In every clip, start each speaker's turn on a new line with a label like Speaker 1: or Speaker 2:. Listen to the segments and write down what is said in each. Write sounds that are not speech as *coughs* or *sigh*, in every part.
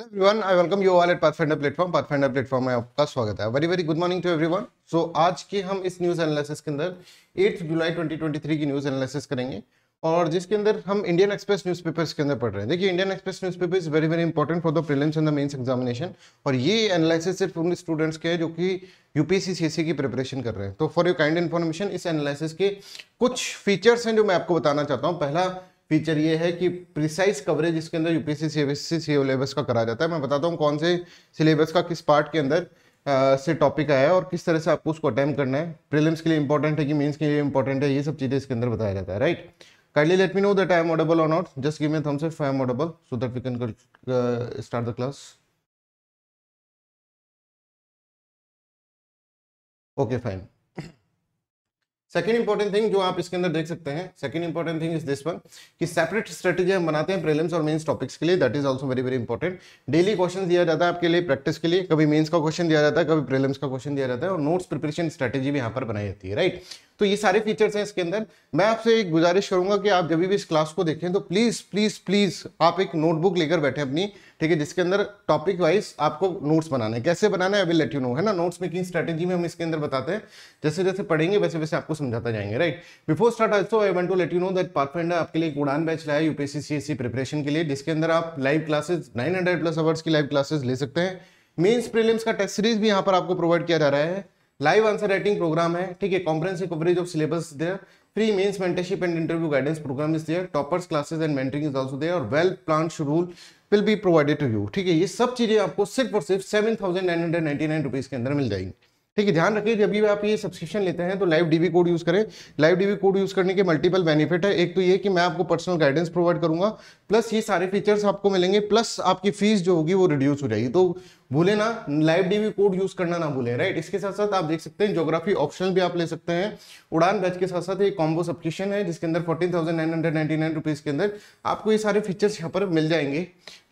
Speaker 1: Everyone I welcome you all at Pathfinder platform Pathfinder platform में आपका स्वागत है very very good morning to everyone so आज के हम इस न्यूज़ एनालिसिस के अंदर 8 जुलाई 2023 की न्यूज़ एनालिसिस करेंगे और जिसके अंदर हम इंडियन एक्सप्रेस न्यूज़पेपर्स के अंदर पढ़ रहे हैं देखिए Indian Express newspaper is very very important for the prelims and the mains examination और ये एनालिसिस सिर्फ उन स्टूडेंट्स के हैं जो कि यूपीएससी सीएससी e की प्रिपरेशन कर रहे हैं तो फॉर योर काइंड इन्फॉर्मेशन इस एनालिसिस के कुछ फीचर्स हैं जो मैं आपको बताना चाहता हूँ पहला फीचर ये है कि प्रिसाइज कवरेज इसके अंदर यूपीएससी सीबीएसई सिलेबस का करा जाता है मैं बताता हूँ कौन से सिलेबस का किस पार्ट के अंदर से टॉपिक आया है और किस तरह से आपको उसको अटैम्प करना है प्रिलिम्स के लिए इंपॉर्टेंट है कि मेंस के लिए इंपॉर्टेंट है ये सब चीज़ें इसके अंदर बताया जाता है right kindly let me know that I am audible or not just give me thumbs up I am audible so that we can start the class okay fine second important thing जो आप इसके अंदर देख सकते हैं second important thing is this one कि separate strategy हम बनाते हैं प्रीलिम्स और मेंस टॉपिक्स के लिए that is also very very important daily question दिया जाता है आपके लिए प्रैक्टिस के लिए कभी मेंस का क्वेश्चन दिया जाता है कभी प्रीलिम्स का क्वेश्चन दिया जाता है और नोट्स प्रिपरेशन स्ट्रेटेजी भी यहाँ पर बनाई जाती है राइट तो ये सारे फीचर्स हैं इसके अंदर मैं आपसे एक गुजारिश करूंगा कि आप जब भी इस क्लास को देखें तो प्लीज़ प्लीज़ प्लीज़ आप एक नोटबुक लेकर बैठे अपनी ठीक है जिसके अंदर टॉपिक वाइज आपको नोट्स बनाने कैसे बनाना है अभी लेट यू नो है ना नोट्स मेकिंग स्ट्रेटेजी में हम इसके अंदर बताते हैं जैसे जैसे पढ़ेंगे वैसे वैसे आपको समझाता जाएंगे right before start also I want to let you know that Pathfinder आपके लिए एक उड़ान बैच लाया यूपीएससी सीएससी प्रिपरेशन के लिए जिसके अंदर आप लाइव क्लासेज 900 प्लस आवर्स की लाइव क्लासेज ले सकते हैं मेंस प्रीलिम्स का टेस्ट सीरीज भी यहाँ पर आपको प्रोवाइड किया जा रहा है लाइव आंसर राइटिंग प्रोग्राम है ठीक है comprehensive coverage of syllabus there free mains mentorship and interview guidance program is there toppers classes and mentoring is also there और well plan schedule will be provided to you ठीक है ये सब चीजें आपको सिर्फ और सिर्फ seven thousand nine hundred ninety nine rupees के अंदर मिल जाएंगी ठीक है ध्यान रखिए जब भी आप ये सब्सक्रिप्शन लेते हैं तो लाइव डीवी कोड यूज़ करें लाइव डीवी कोड यूज़ करने के मल्टीपल बेनिफिट है एक तो ये कि मैं आपको पर्सनल गाइडेंस प्रोवाइड करूंगा प्लस ये सारे फीचर्स आपको मिलेंगे प्लस आपकी फीस जो होगी वो रिड्यूस हो जाएगी तो भूले ना लाइव डीवी कोड यूज़ करना ना भूलें राइट इसके साथ साथ आप देख सकते हैं जोग्राफी ऑप्शन भी आप ले सकते हैं उड़ान बैच के साथ साथ एक कॉम्बो सब्सक्रिप्शन है जिसके अंदर fourteen thousand nine hundred nine rupees के अंदर आपको ये सारे फीचर्स यहाँ पर मिल जाएंगे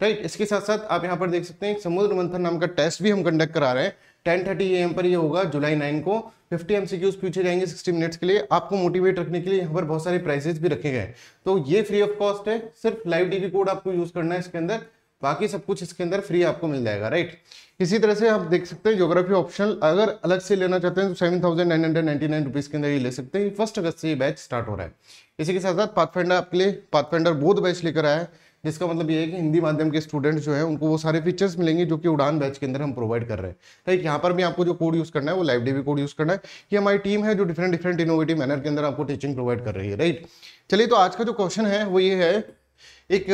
Speaker 1: राइट इसके साथ साथ आप यहाँ पर देख सकते हैं समुद्र मंथन नाम का टेस्ट भी हम कंडक्ट करा रहे हैं टेन थर्टी एम पर ये होगा जुलाई नाइन को फिफ्टी एम सी पूछे जाएंगे सिक्सटी मिनट्स के लिए आपको मोटिवेट रखने के लिए यहाँ पर बहुत सारे प्राइजेस भी रखे गए तो ये फ्री ऑफ कॉस्ट है सिर्फ लाइव डीबी कोड आपको यूज करना है इसके अंदर बाकी सब कुछ इसके अंदर फ्री आपको मिल जाएगा राइट इसी तरह से आप देख सकते हैं ज्योग्राफी ऑप्शनल अगर अलग से लेना चाहते हैं तो seven thousand nine hundred ninety nine rupees के अंदर ये ले सकते हैं फर्स्ट अगस्त से ये बैच स्टार्ट हो रहा है इसी के साथ साथ पाथफेंडर आपके लिए पाथफेंडर बोध बैच लेकर आया है जिसका मतलब ये है कि हिंदी माध्यम के स्टूडेंट्स जो है उनको वो सारे फीचर्स मिलेंगे जो कि उड़ान बैच के अंदर हम प्रोवाइड कर रहे हैं ठीक यहाँ पर भी आपको जो कोड यूज़ करना है वो लाइव डीबी कोड यूज़ करना है कि हमारी टीम है जो डिफरेंट डिफरेंट इनोवेटिव मैनर के अंदर आपको टीचिंग प्रोवाइड कर रही है राइट चलिए तो आज का जो क्वेश्चन है वो ये है एक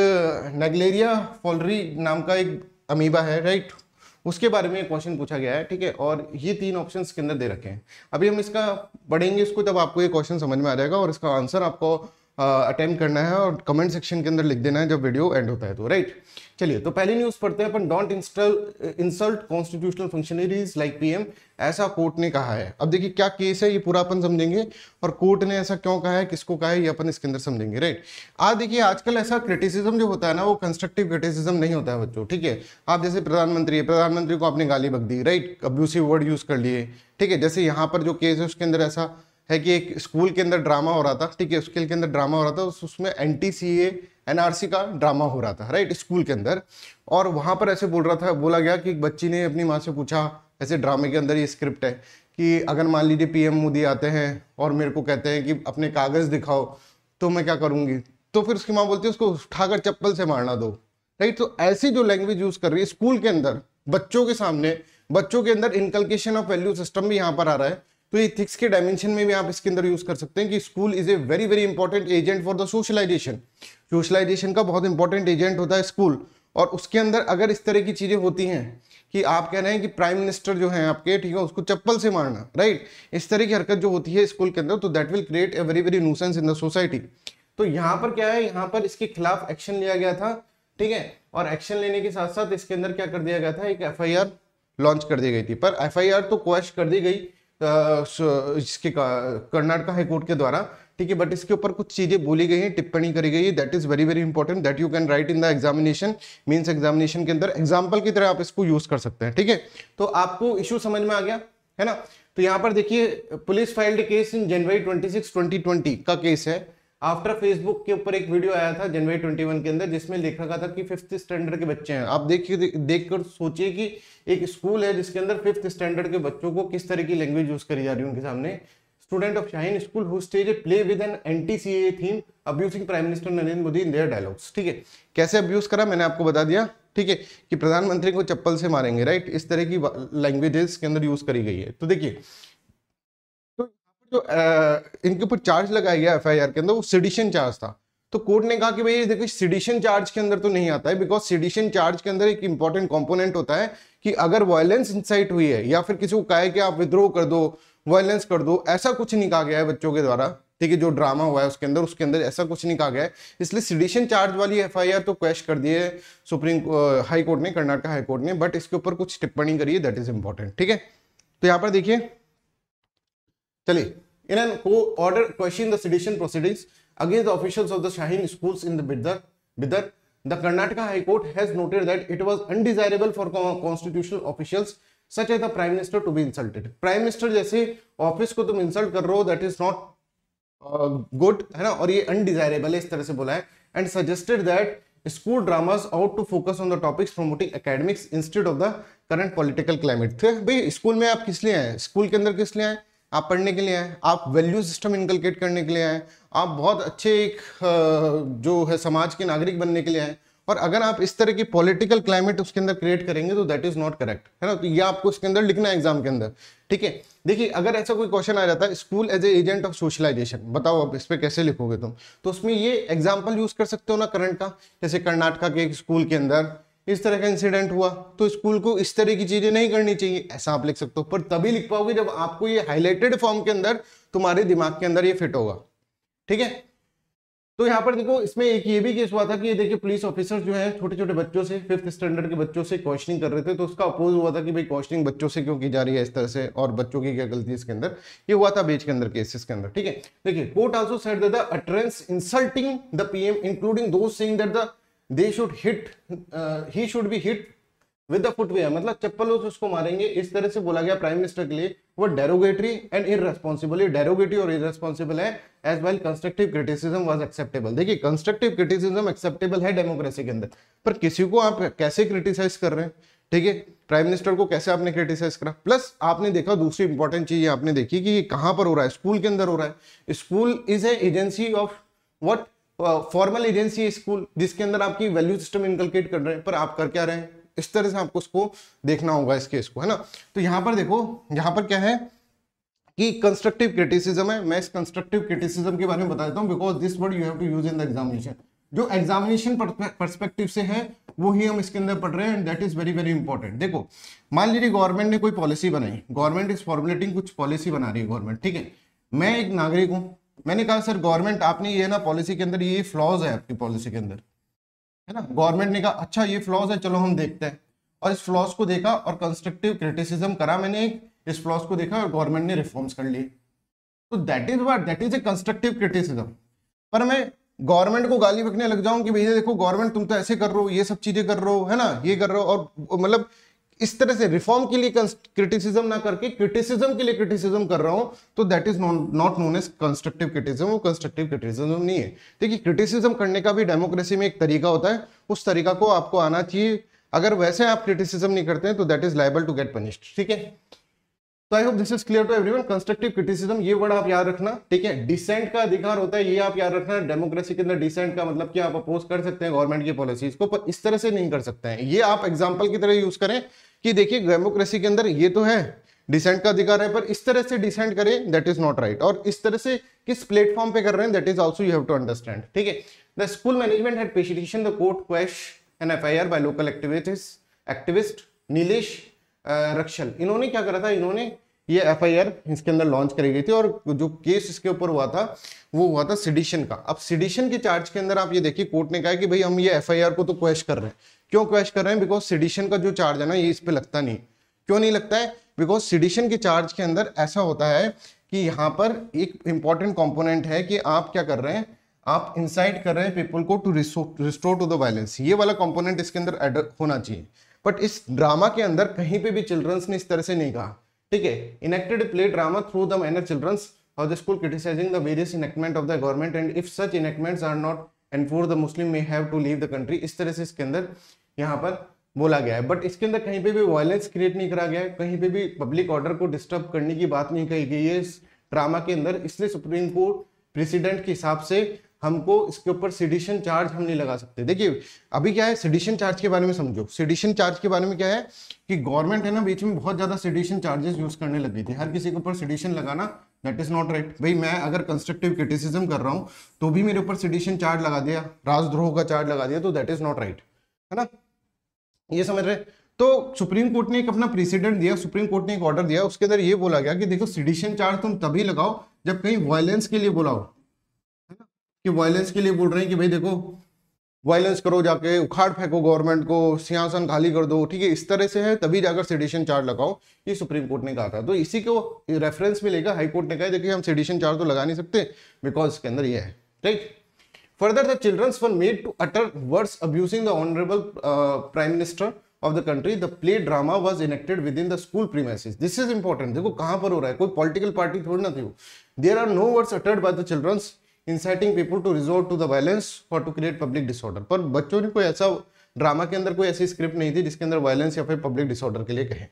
Speaker 1: नेगलेरिया फॉलरी नाम का एक अमीबा है राइट उसके बारे में क्वेश्चन पूछा गया है ठीक है और ये तीन ऑप्शन के अंदर दे रखे हैं अभी हम इसका पढ़ेंगे इसको तब आपको ये क्वेश्चन समझ में आ जाएगा और इसका आंसर आपको अटेम्प्ट करना है और कमेंट सेक्शन के अंदर लिख देना है जब वीडियो एंड होता है तो राइट चलिए तो पहली न्यूज़ पढ़ते हैं अपन don't install insult constitutional functionaries like PM ऐसा कोर्ट ने कहा है अब देखिए क्या केस है ये पूरा अपन समझेंगे और कोर्ट ने ऐसा क्यों कहा है किसको कहा है ये अपन इसके अंदर समझेंगे राइट आज देखिए आजकल ऐसा क्रिटिसिज्म जो होता है ना वो कंस्ट्रक्टिव क्रिटिसिज्म नहीं होता है बच्चों ठीक है आप जैसे प्रधानमंत्री है प्रधानमंत्री को आपने गाली बग दी राइट अब्यूसिव वर्ड यूज़ कर लिए ठीक है जैसे यहाँ पर जो केस है उसके अंदर ऐसा है कि एक स्कूल के अंदर ड्रामा हो रहा था ठीक है स्कूल के अंदर ड्रामा हो रहा था उसमें एन टी सी एनआरसी का ड्रामा हो रहा था राइट स्कूल के अंदर और वहाँ पर ऐसे बोल रहा था बोला गया कि एक बच्ची ने अपनी माँ से पूछा ऐसे ड्रामे के अंदर ये स्क्रिप्ट है कि अगर मान लीजिए पीएम मोदी आते हैं और मेरे को कहते हैं कि अपने कागज़ दिखाओ तो मैं क्या करूँगी तो फिर उसकी माँ बोलती है उसको उठाकर चप्पल से मारना दो राइट तो ऐसी जो लैंग्वेज यूज़ कर रही है स्कूल के अंदर बच्चों के सामने बच्चों के अंदर इनकलकेशन ऑफ वैल्यू सिस्टम भी यहाँ पर आ रहा है तो ये थिक्स के डायमेंशन में भी आप इसके अंदर यूज कर सकते हैं कि school is a very very important agent for the socialisation socialisation का बहुत इंपॉर्टेंट एजेंट होता है स्कूल और उसके अंदर अगर इस तरह की चीजें होती हैं कि आप कह रहे हैं कि प्राइम मिनिस्टर जो है आपके ठीक है उसको चप्पल से मारना राइट इस तरह की हरकत जो होती है स्कूल के अंदर तो that will create a very very nuisance in the society तो यहाँ पर क्या है यहाँ पर इसके खिलाफ एक्शन लिया गया था ठीक है और एक्शन लेने के साथ साथ इसके अंदर क्या कर दिया गया था एक एफ लॉन्च कर दी गई थी पर एफ तो क्वेश्चन कर दी गई इसके कर्नाटका हाईकोर्ट के द्वारा ठीक है बट इसके ऊपर कुछ चीज़ें बोली गई हैं टिप्पणी करी गई है that is very very important that you can write in the examination means examination के अंदर एग्जाम्पल की तरह आप इसको यूज़ कर सकते हैं ठीक है तो आपको इश्यू समझ में आ गया है ना तो यहाँ पर देखिए police filed case in January 26, 2020 का केस है आफ्टर फेसबुक के ऊपर एक वीडियो आया था जनवरी ट्वेंटी के अंदर जिसमें लिखा रखा था कि फिफ्थ स्टैंडर्ड के बच्चे हैं आप देखिए देख, कर सोचिए कि एक स्कूल है जिसके अंदर फिफ्थ स्टैंडर्ड के बच्चों को किस तरह की लैंग्वेज यूज करी जा रही है उनके सामने student of shine school who staged play with N T C A theme abusing prime minister Narendra Modi in their dialogues ठीक है कैसे अब्यूज करा मैंने आपको बता दिया ठीक है कि प्रधानमंत्री को चप्पल से मारेंगे राइट इस तरह की लैंग्वेजेस के अंदर यूज करी गई है तो देखिए जो इनके ऊपर चार्ज लगाया गया एफ के अंदर वो सिडिशन चार्ज था तो कोर्ट ने कहा कि भाई देखो सिडिशन चार्ज के अंदर तो नहीं आता है बिकॉज सिडिशन चार्ज के अंदर एक इंपॉर्टेंट कॉम्पोनेंट होता है कि अगर वायलेंस इंसाइट हुई है या फिर किसी को कहा है कि आप विद्रोह कर दो वायलेंस कर दो ऐसा कुछ नहीं कहा गया है बच्चों के द्वारा ठीक है जो ड्रामा हुआ है उसके अंदर उसके अंदर ऐसा कुछ नहीं कहा गया है इसलिए सिडिशन चार्ज वाली एफआईआर तो क्वेश कर दिए सुप्रीम हाईकोर्ट ने कर्नाटका हाईकोर्ट ने बट इसके ऊपर कुछ टिप्पणी करिए दैट इज इंपॉर्टेंट ठीक है तो यहाँ पर देखिए चलिए इन एन को order question the sedition proceedings against the officials of the Shaheen schools in the Bidar Bidar the Karnataka high court has noted that it was undesirable for constitutional officials such as the prime minister to be insulted prime minister जैसे office को तुम insult कर रहे हो that is not good है ना और ये अनडिजायरेबल है इस तरह से बोला है and suggested that school dramas out to focus on the topics promoting academics institute of the current political climate थे भाई स्कूल में आप किस लिए आए स्कूल के अंदर किस लिए आए आप पढ़ने के लिए आए आप वैल्यू सिस्टम इनकलकेट करने के लिए आए आप बहुत अच्छे एक जो है समाज के नागरिक बनने के लिए आए और अगर आप इस तरह की पॉलिटिकल क्लाइमेट उसके अंदर क्रिएट करेंगे तो दैट इज़ नॉट करेक्ट है ना तो ये आपको इसके अंदर लिखना है एग्जाम के अंदर ठीक है देखिए अगर ऐसा कोई क्वेश्चन आ जाता है school as a agent of socialization बताओ आप इस पर कैसे लिखोगे तुम तो उसमें ये एग्जाम्पल यूज़ कर सकते हो ना करंट का जैसे कर्नाटका के एक स्कूल के अंदर इस तरह का इंसिडेंट हुआ तो स्कूल को इस तरह की चीजें नहीं करनी चाहिए ऐसा आप लिख सकते हो पर तभी लिख पाओगे जब आपको ये हाईलाइटेड फॉर्म के अंदर तुम्हारे दिमाग के अंदर ये फिट होगा ठीक है तो यहाँ पर देखो इसमें एक ये भी केस हुआ था कि ये देखिए पुलिस ऑफिसर जो है छोटे छोटे बच्चों से फिफ्थ स्टैंडर्ड के बच्चों से क्वेश्चनिंग कर रहे थे तो उसका अपोज हुआ था कि भाई क्वेश्चनिंग बच्चों से क्यों की जा रही है इस तरह से और बच्चों की क्या गलती इसके अंदर ये हुआ था बेच के अंदर केसेस के अंदर ठीक है देखिए court also set the utterance insulting the PM including though saying that the they should hit he should be hit with the footwear मतलब चप्पल उसको मारेंगे इस तरह से बोला गया प्राइम मिनिस्टर के लिए वो डेरोगेटरी एंड इनरेस्पॉन्सिबल ये डेरोगेटरी और इनरेस्पॉन्सिबल है as well constructive criticism was acceptable देखिए कंस्ट्रक्टिव क्रिटिसिज्म एक्सेप्टेबल है डेमोक्रेसी के अंदर पर किसी को आप कैसे क्रिटिसाइज कर रहे हैं ठीक है प्राइम मिनिस्टर को कैसे आपने क्रिटिसाइज करा प्लस आपने देखा दूसरी इंपॉर्टेंट चीज आपने देखी कि ये कहाँ पर हो रहा है स्कूल के अंदर हो रहा है school is a agency of what formal agency school जिसके अंदर आपकी वैल्यू सिस्टम इनकलकेट कर रहे हैं पर आप कर क्या रहे हैं इस तरह से आपको उसको देखना होगा इस केस को है ना तो यहाँ पर देखो यहाँ पर क्या है कि कंस्ट्रक्टिव क्रिटिसिज्म है मैं इस कंस्ट्रक्टिव क्रिटिसिज्म के बारे में बता देता हूँ because this word you have to use in the examination जो एग्जामिनेशन परस्पेक्टिव से है वो ही हम इसके अंदर पढ़ रहे हैं and that is very very important देखो मान लीजिए गवर्नमेंट ने कोई पॉलिसी बनाई गवर्नमेंट इज फॉर्मुलेटिंग कुछ पॉलिसी बना रही है गवर्नमेंट ठीक है मैं एक नागरिक हूँ मैंने कहा सर गवर्नमेंट आपने ये ना पॉलिसी के अंदर ये फ्लॉज है आपकी पॉलिसी के अंदर है ना गवर्नमेंट ने कहा अच्छा ये फ्लॉज है चलो हम देखते हैं और इस फ्लॉज को देखा और कंस्ट्रक्टिव क्रिटिसिज्म करा मैंने इस फ्लॉज को देखा और गवर्नमेंट ने रिफॉर्म्स कर लिए तो that is what that is a constructive criticism पर मैं गवर्नमेंट को गाली बकने लग जाऊं कि भैया देखो गवर्नमेंट तुम तो ऐसे कर रहे हो ये सब चीजें कर रहे हो है ना ये कर रहे हो और मतलब इस तरह से रिफॉर्म के लिए क्रिटिसिज्म ना करके क्रिटिसिज्म के लिए क्रिटिसिज्म कर रहा हूं तो that is not known as constructive criticism वो कंस्ट्रक्टिव क्रिटिसिज्म नहीं है देखिए क्रिटिसिज्म करने का भी डेमोक्रेसी में एक तरीका होता है उस तरीका को आपको आना चाहिए अगर वैसे आप क्रिटिसिज्म नहीं करते हैं तो that is liable to get punished ठीक है तो I hope this is clear to everyone constructive criticism ये वर्ड आप याद रखना ठीक है डिसेंट का अधिकार होता है ये आप याद रखना डेमोक्रेसी के अंदर डिसेंट का मतलब कि आप अपोज कर सकते हैं गवर्नमेंट की पॉलिसीज को पर इस तरह से नहीं कर सकते हैं ये आप एग्जांपल की तरह यूज करें कि देखिए डेमोक्रेसी के अंदर ये तो है डिसेंट का अधिकार है पर इस तरह से डिसेंट करें दैट इज नॉट राइट और इस तरह से किस प्लेटफॉर्म पे कर रहे हैं that is also you have to understand ठीक है द स्कूल मैनेजमेंट है court quash N R by local activist activist Nilesh Rakshal इन्होंने क्या करा था इन्होंने ये एफ इसके अंदर लॉन्च करी गई थी और जो केस इसके ऊपर हुआ था वो हुआ था सिडिशन का अब सिडिशन के चार्ज के अंदर आप ये देखिए कोर्ट ने कहा कि भाई हम ये एफ को तो क्वेश कर रहे हैं क्यों क्वेश्चन कर रहे हैं बिकॉज सिडिशन का जो चार्ज है ना ये इस पर लगता नहीं क्यों नहीं लगता है बिकॉज सिडिशन के चार्ज के अंदर ऐसा होता है कि यहाँ पर एक इंपॉर्टेंट कॉम्पोनेंट है कि आप क्या कर रहे हैं आप इंसाइट कर रहे हैं पीपल को to restore to the balance ये वाला कॉम्पोनेंट इसके अंदर एड होना चाहिए बट इस ड्रामा के अंदर कहीं पे भी चिल्ड्रंस ने इस तरह से नहीं कहा ठीक है enacted play drama through the manner children's और the school criticising the various enactment of the government and if such enactments are not and for the Muslim may have to leave the country इस तरह से इसके अंदर यहाँ पर बोला गया है बट इसके अंदर कहीं पे भी वायलेंस क्रिएट नहीं करा गया है कहीं पे भी पब्लिक ऑर्डर को डिस्टर्ब करने की बात नहीं कही गई है इस ड्रामा के अंदर इसलिए सुप्रीम कोर्ट प्रेसिडेंट के हिसाब से हमको इसके ऊपर सिडिशन चार्ज हम नहीं लगा सकते देखिए अभी क्या है सिडिशन चार्ज के बारे में समझो सिडिशन चार्ज के बारे में क्या है कि गवर्नमेंट है ना बीच में बहुत ज्यादा सिडिशन चार्जेस यूज करने लगी थी हर किसी के ऊपर सिडिशन लगाना दैट इज नॉट राइट भाई मैं अगर कंस्ट्रक्टिव क्रिटिसिज्म कर रहा हूँ तो भी मेरे ऊपर सिडिशन चार्ज लगा दिया राजद्रोह का चार्ज लगा दिया तो दैट इज नॉट राइट है ना ये समझ रहे तो सुप्रीम कोर्ट ने एक अपना प्रेसिडेंट दिया सुप्रीम कोर्ट ने एक ऑर्डर दिया उसके अंदर ये बोला गया कि देखो सिडिशन चार्ज तुम तभी लगाओ जब कहीं वायलेंस के लिए बोलाओ है ना कि वायलेंस के लिए बोल रहे हैं कि भाई देखो वायलेंस करो जाके उखाड़ फेंको गवर्नमेंट को सियासन खाली कर दो ठीक है इस तरह से है तभी जाकर सेडिशन चार्ज लगाओ ये सुप्रीम कोर्ट ने कहा था तो इसी को रेफरेंस में लेकर हाई कोर्ट ने कहा देखिए हम सेडिशन चार्ज तो लगा नहीं सकते बिकॉज इसके अंदर ये है right further the children's were made to utter words abusing the honourable prime minister of the country the play drama was enacted with in the school premises this is important देखो कहां पर हो रहा है कोई पॉलिटिकल पार्टी थोड़ी ना थी there are no words uttered by the children's inciting people to resort to the violence for to create public disorder पर बच्चों ने कोई ऐसा ड्रामा के अंदर कोई ऐसी स्क्रिप्ट नहीं थी जिसके अंदर वायलेंस या फिर पब्लिक डिसऑर्डर के लिए कहें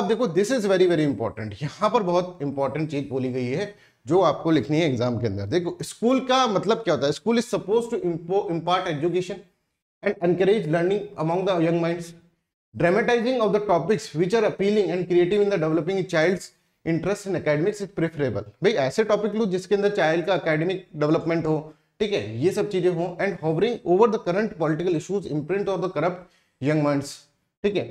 Speaker 1: अब देखो this is very very important यहाँ पर बहुत इंपॉर्टेंट चीज बोली गई है जो आपको लिखनी है एग्जाम के अंदर देखो स्कूल का मतलब क्या होता है school is suppose to impart education and encourage learning among the young minds dramatising of the topics which are appealing and creative in the developing child's interest in academics is preferable भाई ऐसे topic लो जिसके अंदर child का academic development हो ठीक है ये सब चीजें हो and hovering over the current political issues imprint of the corrupt young minds ठीक है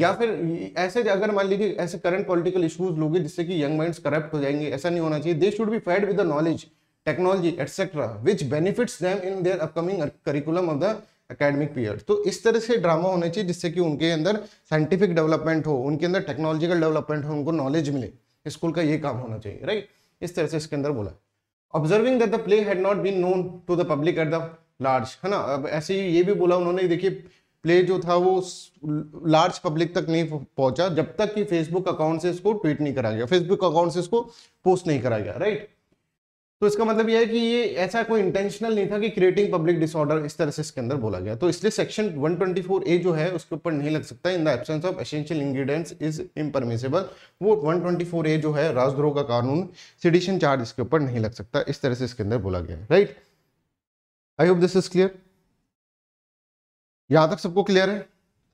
Speaker 1: या फिर ऐसे अगर मान लीजिए ऐसे करंट पॉलिटिकल इशूज लोगे जिससे कि यंग माइंड्स करप्ट हो जाएंगे ऐसा नहीं होना चाहिए they should be fed with the knowledge technology etcetera which benefits them in their upcoming curriculum of the academic period तो इस तरह से ड्रामा होना चाहिए जिससे कि उनके अंदर साइंटिफिक डेवलपमेंट हो उनके अंदर टेक्नोलॉजिकल डेवलपमेंट हो उनको नॉलेज मिले स्कूल का ये काम होना चाहिए राइट इस तरह से इसके अंदर बोला observing that the play had not been known to the public at the large है ना अब ऐसे ही ये भी बोला उन्होंने देखिए प्ले जो था वो लार्ज पब्लिक तक नहीं पहुंचा जब तक कि फेसबुक अकाउंट से इसको ट्वीट नहीं करा गया फेसबुक अकाउंट से इसको पोस्ट नहीं करा गया राइट तो इसका मतलब यह है कि ये ऐसा कोई इंटेंशनल नहीं था कि क्रिएटिंग पब्लिक डिसऑर्डर इस तरह से इसके अंदर बोला गया तो इसलिए सेक्शन 124 ए जो है उसके ऊपर नहीं लग सकता in the absence of essential ingredients is impermissible वो 124 ए जो है राजद्रोह का कानून सिडिशन चार्ज इसके ऊपर नहीं लग सकता इस तरह से इसके अंदर बोला गया right I hope this is clear यहां तक सबको क्लियर है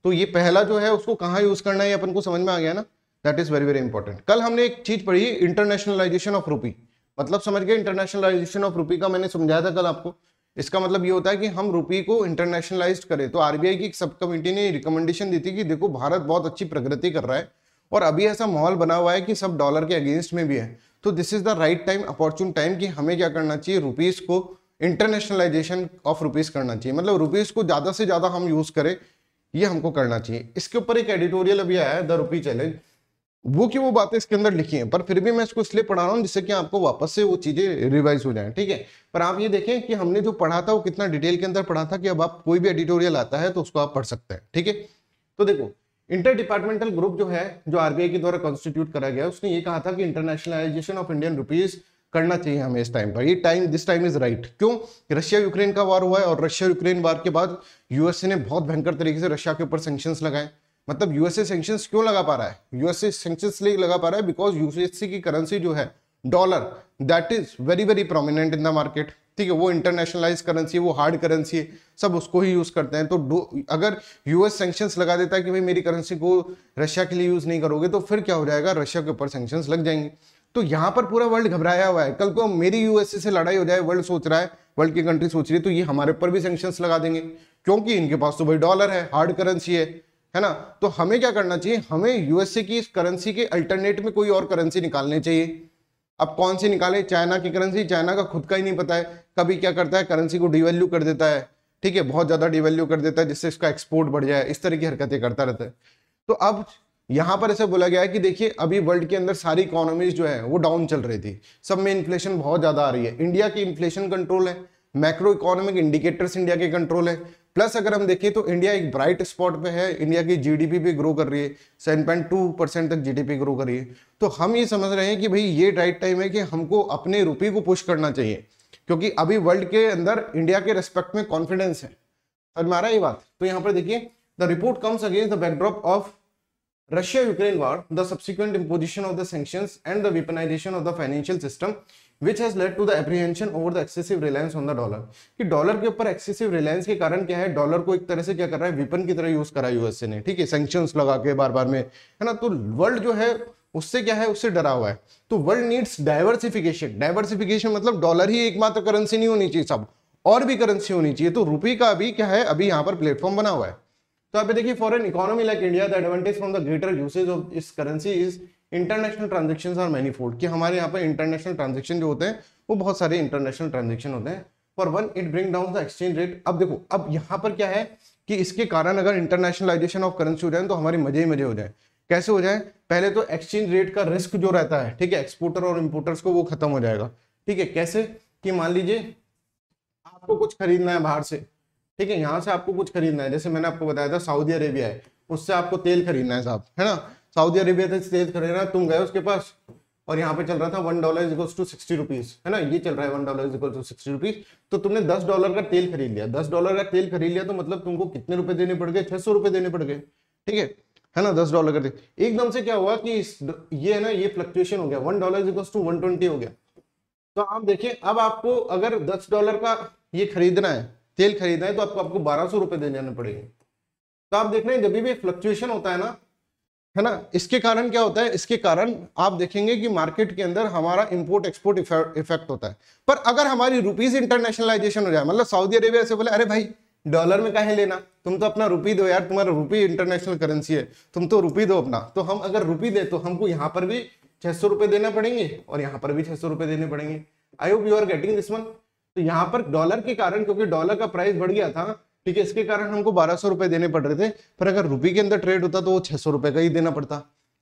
Speaker 1: तो ये पहला जो है उसको कहाँ यूज करना है अपन को समझ में आ गया ना that is very very important कल हमने एक चीज पढ़ी इंटरनेशनलाइजेशन ऑफ रूपी मतलब समझ गए इंटरनेशनलाइजेशन ऑफ रुपी का मैंने समझाया था कल आपको इसका मतलब ये होता है कि हम रुपी को इंटरनेशनलाइज करें तो आरबीआई की एक सब कमेटी ने रिकमेंडेशन दी थी कि देखो भारत बहुत अच्छी प्रगति कर रहा है और अभी ऐसा माहौल बना हुआ है कि सब डॉलर के अगेंस्ट में भी है तो this is the right time opportune time कि हमें क्या करना चाहिए रुपीज़ को इंटरनेशनलाइजेशन ऑफ रुपीज़ करना चाहिए मतलब रुपीज़ को ज़्यादा से ज़्यादा हम यूज़ करें ये हमको करना चाहिए इसके ऊपर एक एडिटोरियल अभी आया है द रुपी चैलेंज वो की वो बातें इसके अंदर लिखी हैं पर फिर भी मैं इसको इसलिए पढ़ा रहा हूँ जिससे कि आपको वापस से वो चीज़ें रिवाइज हो जाएं ठीक है पर आप ये देखें कि हमने जो पढ़ा था वो कितना डिटेल के अंदर पढ़ा था कि अब आप कोई भी एडिटोरियल आता है तो उसको आप पढ़ सकते हैं ठीक है तो देखो इंटर डिपार्टमेंटल ग्रुप जो है जो आरबीआई के द्वारा कॉन्स्टिट्यूट करा गया उसने ये कहा था कि इंटरनेशनलाइजेशन ऑफ इंडियन रुपीज करना चाहिए हमें इस टाइम पर ये time this time is right क्यों रशिया यूक्रेन का वार हुआ है और रशिया यूक्रेन वार के बाद यूएसए ने बहुत भयंकर तरीके से रशिया के ऊपर सेंक्शन लगाए मतलब यूएसए सेंक्शन क्यों लगा पा रहा है यूएसए सेंक्शन इसलिए लगा पा रहा है बिकॉज यूएसए की करेंसी जो है dollar that is very very prominent in the market ठीक है वो इंटरनेशनलाइज करेंसी है वो हार्ड करेंसी है सब उसको ही यूज़ करते हैं तो अगर यूएस सेंक्शंस लगा देता है कि भाई मेरी करेंसी को रशिया के लिए यूज़ नहीं करोगे तो फिर क्या हो जाएगा रशिया के ऊपर सेंक्शंस लग जाएंगे तो यहाँ पर पूरा वर्ल्ड घबराया हुआ है कल को मेरी यूएसए से लड़ाई हो जाए वर्ल्ड सोच रहा है वर्ल्ड की कंट्री सोच रही है तो ये हमारे ऊपर भी सेंक्शन लगा देंगे क्योंकि इनके पास तो भाई डॉलर है हार्ड करेंसी है है ना तो हमें क्या करना चाहिए हमें यूएसए की इस करेंसी के अल्टरनेट में कोई और करेंसी निकालनी चाहिए अब कौन सी निकाले चाइना की करेंसी चाइना का खुद का ही नहीं पता है कभी क्या करता है करेंसी को डिवेल्यू कर देता है ठीक है बहुत ज़्यादा डिवेल्यू कर देता है जिससे इसका एक्सपोर्ट बढ़ जाए इस तरह की हरकतें करता रहता है तो अब यहां पर ऐसा बोला गया है कि देखिए अभी वर्ल्ड के अंदर सारी इकोनॉमीज जो है वो डाउन चल रही थी सब में इन्फ्लेशन बहुत ज़्यादा आ रही है इंडिया की इन्फ्लेशन कंट्रोल है मैक्रो इकोनॉमिक इंडिकेटर्स इंडिया के कंट्रोल है प्लस अगर हम देखें तो इंडिया एक ब्राइट स्पॉट पे है इंडिया की जीडीपी भी ग्रो कर रही है सेवन पॉइंट टू परसेंट तक जीडीपी ग्रो कर रही है तो हम ये समझ रहे हैं कि भाई ये राइट टाइम है कि हमको अपने रुपये को पुश करना चाहिए क्योंकि अभी वर्ल्ड के अंदर इंडिया के रेस्पेक्ट में कॉन्फिडेंस है और मारा ये बात तो यहाँ पर देखिए the report comes against the backdrop of Russia Ukraine war, the subsequent imposition of the sanction and the weaponisation of the financial system which has led to the apprehension over the excessive reliance on the dollar कि dollar के ऊपर excessive Reliance के कारण क्या है dollar को एक तरह से क्या कर रहा है विपन की तरह यूज करा यूएसए ने ठीक है सेंक्शन लगा के बार बार में है ना तो वर्ल्ड जो है उससे क्या है उससे डरा हुआ है तो वर्ल्ड नीड्स डाइवर्सिफिकेशन डाइवर्सिफिकेशन मतलब डॉलर ही एकमात्र करेंसी नहीं होनी चाहिए सब और भी करेंसी होनी चाहिए तो रुपये का भी क्या है अभी यहाँ पर प्लेटफॉर्म बना हुआ है तो आप देखिए for economy like India the advantage from the greater usage of इस currency is international transaction are manifold कि हमारे यहाँ पर इंटरनेशनल ट्रांजेक्शन जो होते हैं वो बहुत सारे इंटरनेशनल ट्रांजेक्शन होते हैं for one it bring down the exchange rate अब देखो अब यहाँ पर क्या है कि इसके कारण अगर इंटरनेशनलाइजेशन ऑफ करेंसी हो जाए तो हमारे मजे ही मजे हो जाए कैसे हो जाए पहले तो एक्सचेंज रेट का रिस्क जो रहता है ठीक है एक्सपोर्टर और इम्पोर्टर्स को वो खत्म हो जाएगा ठीक है कैसे कि मान लीजिए आपको कुछ खरीदना है बाहर से ठीक है यहाँ से आपको कुछ खरीदना है जैसे मैंने आपको बताया था सऊदी अरेबिया है उससे आपको तेल खरीदना है साहब है ना सऊदी अरेबिया से सेल कर रहा तुम गए उसके पास और यहाँ पे चल रहा था one dollar equals to sixty rupees है ना ये चल रहा है one dollar equal to sixty rupees तो तुमने दस डॉलर का तेल खरीद लिया दस डॉलर का तेल खरीद लिया तो मतलब तुमको कितने रुपए देने पड़ गए छह सौ रुपए देने पड़ गए ठीक है है ना दस डॉलर का तेल एकदम से क्या हुआ कि ये है ना ये फ्लक्चुएशन हो गया one dollar equals to one twenty हो गया तो आप देखिए अब आपको अगर दस डॉलर का ये खरीदना है तेल खरीदना है तो आपको आपको बारह सौ रुपए देने पड़ेंगे तो आप देख रहे हैं जब भी फ्लक्चुएशन होता है ना है ना इसके कारण क्या होता है इसके कारण आप देखेंगे कि मार्केट के अंदर हमारा इंपोर्ट एक्सपोर्ट इफेक्ट होता है पर अगर हमारी रुपीज इंटरनेशनलाइजेशन हो जाए मतलब सऊदी अरेबिया से बोले अरे भाई डॉलर में कहे लेना तुम तो अपना रुपी दो यार तुम्हारा रुपी इंटरनेशनल करेंसी है तुम तो रुपी दो अपना तो हम अगर रुपी दे तो हमको यहाँ पर भी छह सौ रुपए देना पड़ेंगे और यहाँ पर भी छह सौ रुपए देने पड़ेंगे I hope you are getting this one तो यहाँ पर डॉलर के कारण क्योंकि डॉलर का प्राइस बढ़ गया था ठीक है इसके कारण हमको बारह सौ रुपए देने पड़ रहे थे पर अगर रुपये के अंदर ट्रेड होता तो वो छह सौ रुपए का ही देना पड़ता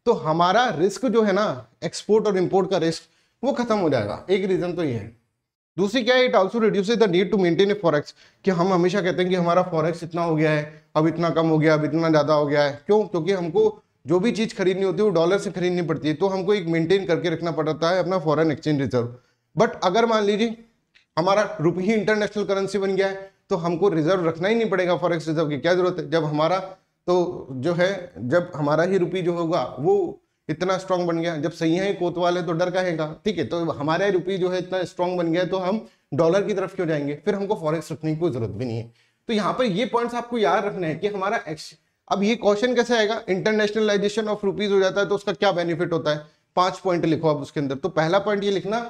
Speaker 1: तो हमारा रिस्क जो है ना एक्सपोर्ट और इम्पोर्ट का रिस्क वो खत्म हो जाएगा एक रीजन तो ये है दूसरी क्या है it also reduce the need to maintain a forex कि हम हमेशा कहते हैं कि हमारा फॉरेक्स इतना हो गया है अब इतना कम हो गया अब इतना ज़्यादा हो गया है क्यों क्योंकि हमको जो भी चीज़ खरीदनी होती है वो डॉलर से खरीदनी पड़ती है तो हमको एक मेंटेन करके रखना पड़ता है अपना फॉरेन एक्सचेंज रिजर्व बट अगर मान लीजिए हमारा रुपये ही इंटरनेशनल करेंसी बन गया है तो हमको रिजर्व रखना ही नहीं पड़ेगा फॉरेक्स रिजर्व की क्या जरूरत है जब हमारा तो जो है जब हमारा ही रुपी जो होगा वो इतना स्ट्रांग बन गया जब सही ही कोतवाल है तो डर कहेगा ठीक है तो हमारा रुपी जो है इतना स्ट्रांग बन गया तो हम डॉलर की तरफ क्यों जाएंगे फिर हमको फॉरेक्स रखने की जरूरत भी नहीं है तो यहाँ पर ये पॉइंट्स आपको याद रखना है कि हमारा एक्स अब ये क्वेश्चन कैसे आएगा इंटरनेशनलाइजेशन ऑफ रुपीज हो जाता है तो उसका क्या बेनिफिट होता है पांच पॉइंट लिखो आप उसके अंदर तो पहला पॉइंट ये लिखना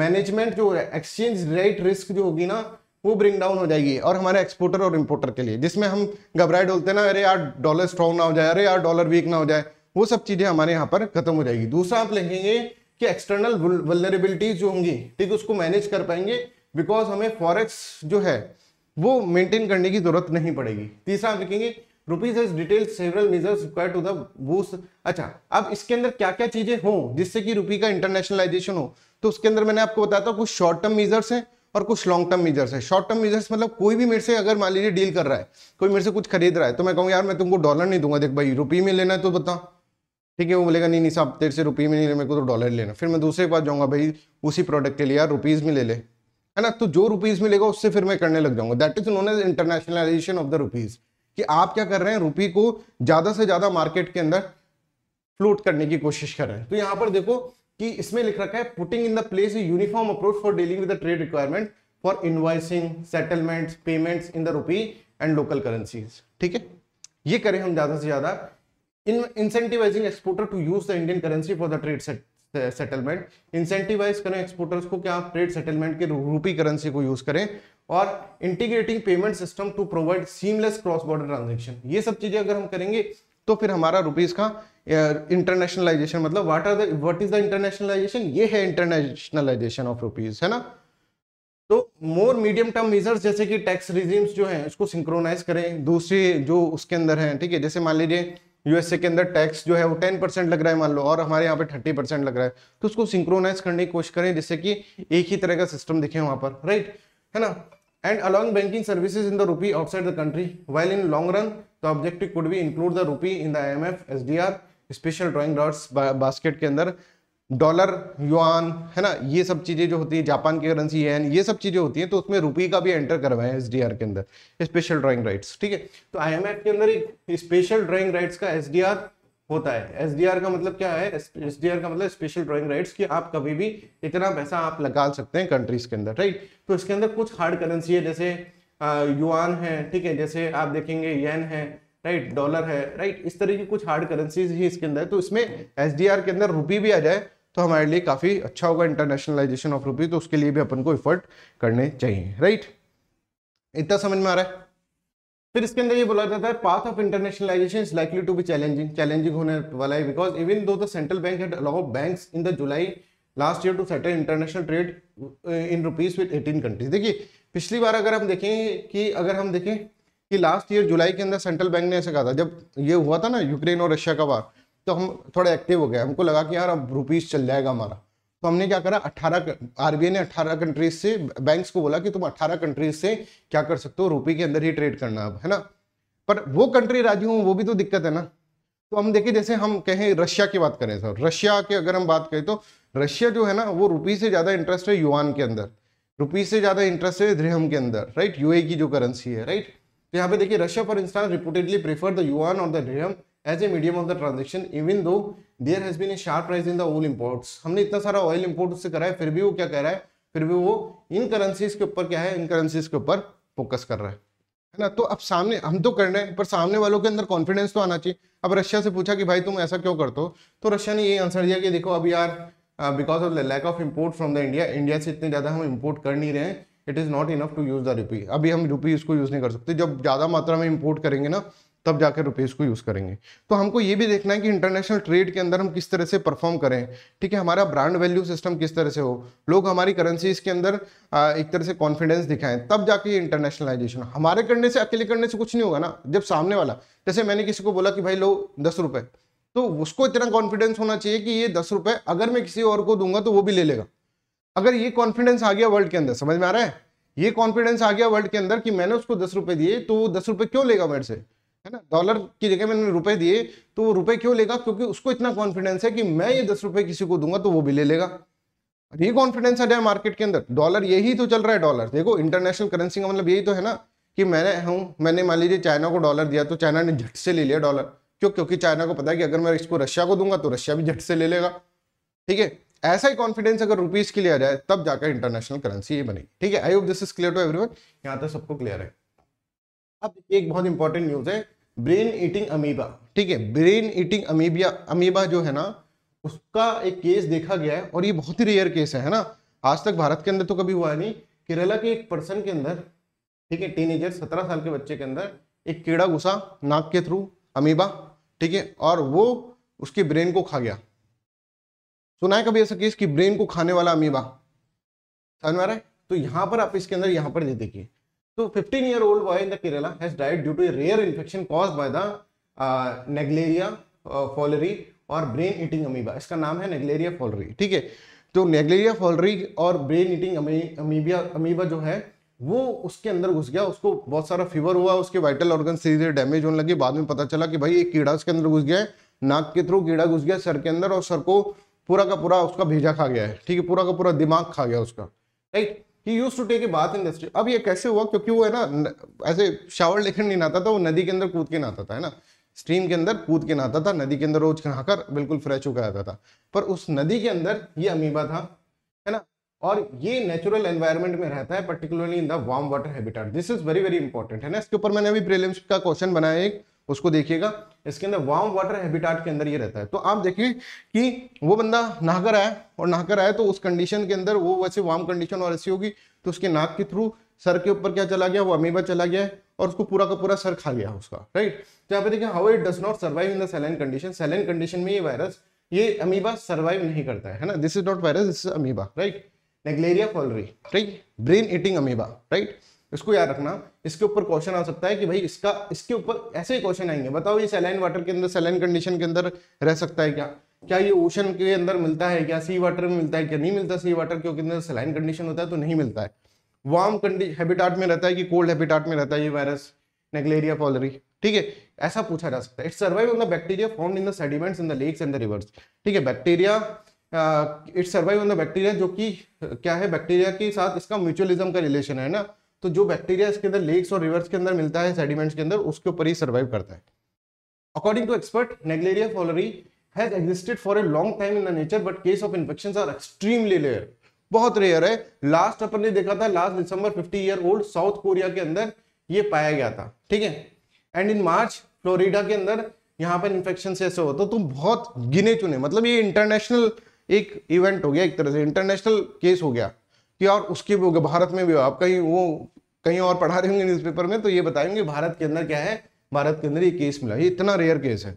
Speaker 1: मैनेजमेंट जो है एक्सचेंज रेट रिस्क जो होगी ना वो ब्रिंग डाउन हो जाएगी और हमारे एक्सपोर्टर और इम्पोर्टर के लिए जिसमें हम घबराए डोलते ना अरे यार डॉलर स्ट्रॉन्ग ना हो जाए अरे यार डॉलर वीक ना हो जाए वो सब चीज़ें हमारे यहाँ पर खत्म हो जाएगी दूसरा आप लिखेंगे कि एक्सटर्नल वलनरेबिलिटीज जो होंगी ठीक उसको मैनेज कर पाएंगे बिकॉज हमें फॉरेक्स जो है वो मेंटेन करने की जरूरत नहीं पड़ेगी तीसरा आप लिखेंगे rupees as detail several measures require to the boost अच्छा अब इसके अंदर क्या क्या चीजें हों जिससे कि रुपी का इंटरनेशनलाइजेशन हो तो उसके अंदर मैंने आपको बताया था कुछ शॉर्ट टर्म मेजर्स हैं और कुछ लॉन्ग टर्म मेजर्स है शॉर्ट टर्म मेजर्स मतलब कोई भी मेरे से अगर मान लीजिए डील कर रहा है कोई मेरे से कुछ खरीद रहा है तो मैं कहूँ यार मैं तुमको डॉलर नहीं दूंगा देख भाई रुपये में लेना है तो बता ठीक है वो बोलेगा नहीं नहीं साहब तेरे से रुपये में नहीं मेरे को तो डॉलर लेना फिर मैं दूसरे पास जाऊँगा भाई उसी प्रोडक्ट के लिए यार रुपीज़ में ले ले है ना तो जो रुपीज़ मिलेगा उससे फिर मैं करने लग जाऊंगा that is known as internationalisation of the rupees कि आप क्या कर रहे हैं रुपी को ज़्यादा से ज़्यादा मार्केट के अंदर फ्लोट करने की कोशिश कर रहे हैं तो यहाँ पर देखो कि इसमें लिख रखा है putting in the place uniform approach for dealing with trade requirement for invoicing settlement payment in the rupee and local currencies ठीक है ये करें हम ज्यादा से ज्यादा incentivising exporter to use the Indian currency for the trade settlement incentivise करें exporters को कि आप ट्रेड सेटलमेंट के रूपी करेंसी को यूज करें और integrating payment system to provide seamless cross border transaction ये सब चीजें अगर हम करेंगे तो फिर हमारा रुपीज़ का इंटरनेशनलाइजेशन मतलब what are the what is the internationalisation ये है इंटरनेशनलाइजेशन ऑफ रुपीज़ है ना तो मोर मीडियम टर्म मेजर्स जैसे कि टैक्स रिजीम्स जो है उसको सिंक्रोनाइज करें दूसरी जो उसके अंदर है ठीक है जैसे मान लीजिए यूएसए के अंदर टैक्स जो है वो टेन परसेंट लग रहा है मान लो और हमारे यहाँ पे थर्टी परसेंट लग रहा है तो उसको सिंक्रोनाइज करने की कोशिश करें जिससे कि एक ही तरह का सिस्टम दिखे वहां पर राइट है ना and along banking services in the rupee outside the country while in long run तो ऑब्जेक्टिव कुड भी include the rupee in the M F S D R special drawing dots basket के अंदर dollar yuan है ना ये सब चीज़ें जो होती है जापान की करेंसी है ये सब चीज़ें होती हैं तो उसमें रुपी का भी एंटर करवाया एस डी आर के अंदर स्पेशल ड्राइंग राइट्स ठीक है तो आई एम एफ के अंदर एक स्पेशल ड्राइंग राइट्स का एस डी आर होता है एस डी आर का मतलब क्या है एस डी आर का मतलब स्पेशल ड्राइंग राइट्स की आप कभी भी इतना पैसा आप लगा सकते हैं कंट्रीज के अंदर राइट तो इसके अंदर कुछ हार्ड करेंसी है जैसे युआन है ठीक है जैसे आप देखेंगे येन है राइट डॉलर है राइट इस तरह की कुछ हार्ड करेंसीज ही इसके अंदर तो इसमें एस के अंदर रुपी भी आ जाए तो हमारे लिए काफ़ी अच्छा होगा इंटरनेशनलाइजेशन ऑफ रुपी तो उसके लिए भी अपन को एफर्ट करने चाहिए राइट इतना समझ में आ रहा है फिर इसके अंदर ये बोला जाता है path of internationalisation is likely to be challenging challenging होने वाला है because even though the central bank had allow banks in the July last year to settle international trade in rupees with 18 countries देखिए पिछली बार अगर हम देखें कि अगर हम देखें कि लास्ट ईयर जुलाई के अंदर सेंट्रल बैंक ने ऐसा कहा था जब ये हुआ था ना यूक्रेन और रशिया का वार तो हम थोड़ा एक्टिव हो गए हमको लगा कि यार अब रुपीज़ चल जाएगा हमारा तो हमने क्या करा अट्ठारह आरबीआई ने अट्ठारह कंट्रीज से बैंक्स को बोला कि तुम अट्ठारह कंट्रीज से क्या कर सकते हो रुपी के अंदर ही ट्रेड करना अब है ना पर वो कंट्री राजी हूँ वो भी तो दिक्कत है ना तो हम देखें जैसे हम कहें रशिया की बात करें सर रशिया की अगर हम बात करें तो रशिया जो है ना वो रुपी से ज़्यादा इंटरेस्ट है युवान के अंदर रुपीज से ज़्यादा इंटरेस्ट है द्रहम के अंदर राइट यूए की जो करेंसी है राइट तो यहाँ पे देखिए Russia for instance reportedly prefer the yuan और the dirham as a medium of the transaction even though there has been a sharp price in the all imports हमने इतना सारा ऑयल इम्पोर्ट उससे करा है फिर भी वो क्या कह रहा है फिर भी वो इन करेंसीज के ऊपर क्या है इन करेंसीज के ऊपर फोकस कर रहा है है ना तो अब सामने हम तो कर रहे हैं पर सामने वालों के अंदर कॉन्फिडेंस तो आना चाहिए अब रशिया से पूछा कि भाई तुम ऐसा क्यों करते हो तो रशिया ने ये आंसर दिया कि देखो अब यार because of the lack of import from the India India से इतने ज़्यादा हम इम्पोर्ट कर नहीं रहे हैं it is not enough to use the rupee अभी हम रुपी इसको यूज़ नहीं कर सकते जब ज़्यादा मात्रा में इम्पोर्ट करेंगे ना तब जाकर रुपीज़ को यूज़ करेंगे तो हमको ये भी देखना है कि इंटरनेशनल ट्रेड के अंदर हम किस तरह से परफॉर्म करें ठीक है हमारा ब्रांड वैल्यू सिस्टम किस तरह से हो लोग हमारी करेंसीज के अंदर uh, एक तरह से कॉन्फिडेंस दिखाएं तब जाके ये इंटरनेशनलाइजेशन हमारे करने से अकेले करने से कुछ नहीं होगा ना जब सामने वाला जैसे मैंने किसी को बोला कि भाई लो दस रुपये तो उसको इतना कॉन्फिडेंस होना चाहिए कि ये दस रुपए अगर मैं किसी और को दूंगा तो वो भी ले लेगा अगर ये कॉन्फिडेंस आ गया वर्ल्ड के अंदर समझ में आ रहा है ये कॉन्फिडेंस आ गया वर्ल्ड के अंदर कि मैंने उसको दस रुपए दिए तो वो दस रुपए क्यों लेगा मेरे से है ना डॉलर की जगह मैंने रुपए दिए तो वो रुपए क्यों लेगा क्योंकि उसको इतना कॉन्फिडेंस है कि मैं ये दस रुपए किसी को दूंगा तो वो भी ले लेगा ये कॉन्फिडेंस आ जाए मार्केट के अंदर डॉलर यही तो चल रहा है डॉलर देखो इंटरनेशनल करेंसी का मतलब यही तो है ना कि मैंने हूँ मैंने मान लीजिए चाइना को डॉलर दिया तो चाइना ने झट से ले लिया डॉलर क्यों क्योंकि चाइना को पता है कि अगर मैं इसको रशिया को दूंगा तो रशिया भी झट से ले लेगा ठीक है ऐसा ही कॉन्फिडेंस अगर रुपीज के लिए आ जाए तब जाकर इंटरनेशनल करेंसी ये बनेगी ठीक है I hope this is clear to everyone यहाँ तक सबको क्लियर है अब एक बहुत इंपॉर्टेंट न्यूज है ब्रेन ईटिंग अमीबा ठीक है ब्रेन ईटिंग अमीबिया अमीबा जो है ना उसका एक केस देखा गया है और ये बहुत ही रेयर केस है, है ना आज तक भारत के अंदर तो कभी हुआ नहीं केरला के एक पर्सन के अंदर ठीक है टीनेजर सत्रह साल के बच्चे के अंदर एक कीड़ा घुसा नाक के थ्रू अमीबा ठीक है और वो उसके ब्रेन को खा गया सुना है कभी ऐसा केस कि ब्रेन को खाने वाला अमीबा समझ में आ रहा है तो यहां पर आप इसके अंदर यहां पर नहीं देखिए तो 15 year old boy in the Kerala has died due to a rare infection cause by the Naegleria fowleri और ब्रेन ईटिंग अमीबा इसका नाम है नेगलेरिया फॉलरी ठीक है तो नेगलेरिया फॉलरी और ब्रेन ईटिंग अमीबिया अमीबा जो है वो उसके अंदर घुस गया उसको बहुत सारा फीवर हुआ उसके वाइटल ऑर्गन सीधे डैमेज होने लगे बाद में पता चला कि भाई एक कीड़ा उसके अंदर घुस गया है नाक के थ्रू कीड़ा घुस गया सर के अंदर और सर को पूरा का पूरा उसका भेजा खा गया है ठीक है पूरा का पूरा दिमाग खा गया उसका राइट ही used to take a bath industry अब ये कैसे हुआ क्योंकि वो है ना ऐसे शावर लेकर नहीं नहाता था वो नदी के अंदर कूद के नहाता था है ना स्ट्रीम के अंदर कूद के नहाता था नदी के अंदर रोज नहाकर बिल्कुल फ्रेश होकर आता था पर उस नदी के अंदर ये अमीबा था और ये नेचुरल एनवायरनमेंट में रहता है particularly in the warm water habitat this is very very important है ना इसके ऊपर मैंने अभी प्रीलिम्स का क्वेश्चन बनाया एक उसको देखिएगा इसके अंदर वार्म वाटर हैबिटेट के अंदर ये रहता है तो आप देखिए कि वो बंदा नहाकर आया और नहाकर आया तो उस कंडीशन के अंदर वो वैसे वार्म कंडीशन और ऐसी होगी तो उसके नाक के थ्रू सर के ऊपर क्या चला गया वो अमीबा चला गया और उसको पूरा का पूरा सर खा गया उसका राइट तो यहाँ पे देखिए how it does not survive in the saline condition saline condition में ये वायरस ये अमीबा सर्वाइव नहीं करता है ना this is not virus this is amoeba right Naegleria fowleri right brain eating amoeba right इसको याद रखना इसके ऊपर क्वेश्चन आ सकता है कि भाई इसका इसके ऊपर ऐसे ही क्वेश्चन आएंगे बताओ ये सेलाइन वाटर के अंदर सेलाइन कंडीशन के अंदर रह सकता है क्या क्या ये ओशन के अंदर मिलता है क्या सी वाटर में मिलता है क्या नहीं मिलता सी वाटर क्योंकि अंदर सेलाइन कंडीशन होता है तो नहीं मिलता है वार्म हैबिटाट में रहता है कि कोल्ड हैबिटाट में रहता है ये वायरस नेग्लेरिया फॉलरी ठीक है ऐसा पूछा जा सकता है it's survive on the bacteria form in the sediments in the lakes and the rivers ठीक है bacteria it survive on the bacteria जो कि क्या है बैक्टीरिया के साथ इसका म्यूचुअलिज्म का रिलेशन है ना तो जो बैक्टीरिया इसके अंदर लेक्स और रिवर्स के अंदर मिलता है सेडिमेंट्स के अंदर उसके ऊपर ही सर्वाइव करता है according to expert Naegleria fowleri has existed for a long time in the nature but case of infection are extremely rare बहुत रेयर है लास्ट अपन ने देखा था last December fifty year old South Korea के अंदर ये पाया गया था ठीक है एंड इन मार्च फ्लोरिडा के अंदर यहाँ पर इन्फेक्शन ऐसे होता तो बहुत गिने चुने मतलब ये इंटरनेशनल एक इवेंट हो गया एक तरह से इंटरनेशनल केस हो गया कि और उसके भारत में भी आप कहीं वो कहीं और पढ़ा रहे होंगे न्यूज़पेपर में तो ये बताएंगे भारत के अंदर क्या है भारत के अंदर ये केस मिला ये इतना रेयर केस है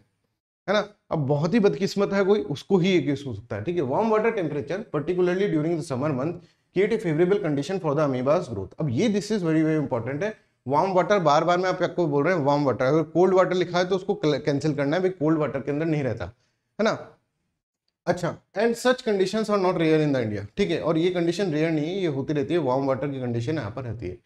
Speaker 1: है ना अब बहुत ही बदकिस्मत है कोई उसको ही ये केस हो सकता है ठीक है warm water temperature particularly during the summer month create a favourable condition for the amoeba's growth अब ये this is very very important है वार्म वाटर बार बार मैं आप आपको बोल रहे हैं वार्म वाटर अगर कोल्ड वाटर लिखा है तो उसको कैंसिल करना है भाई कोल्ड वाटर के अंदर नहीं रहता है ना अच्छा and such conditions are not rare in the India ठीक है और ये कंडीशन रेयर नहीं है ये होती रहती है वार्म वाटर की कंडीशन यहाँ पर रहती है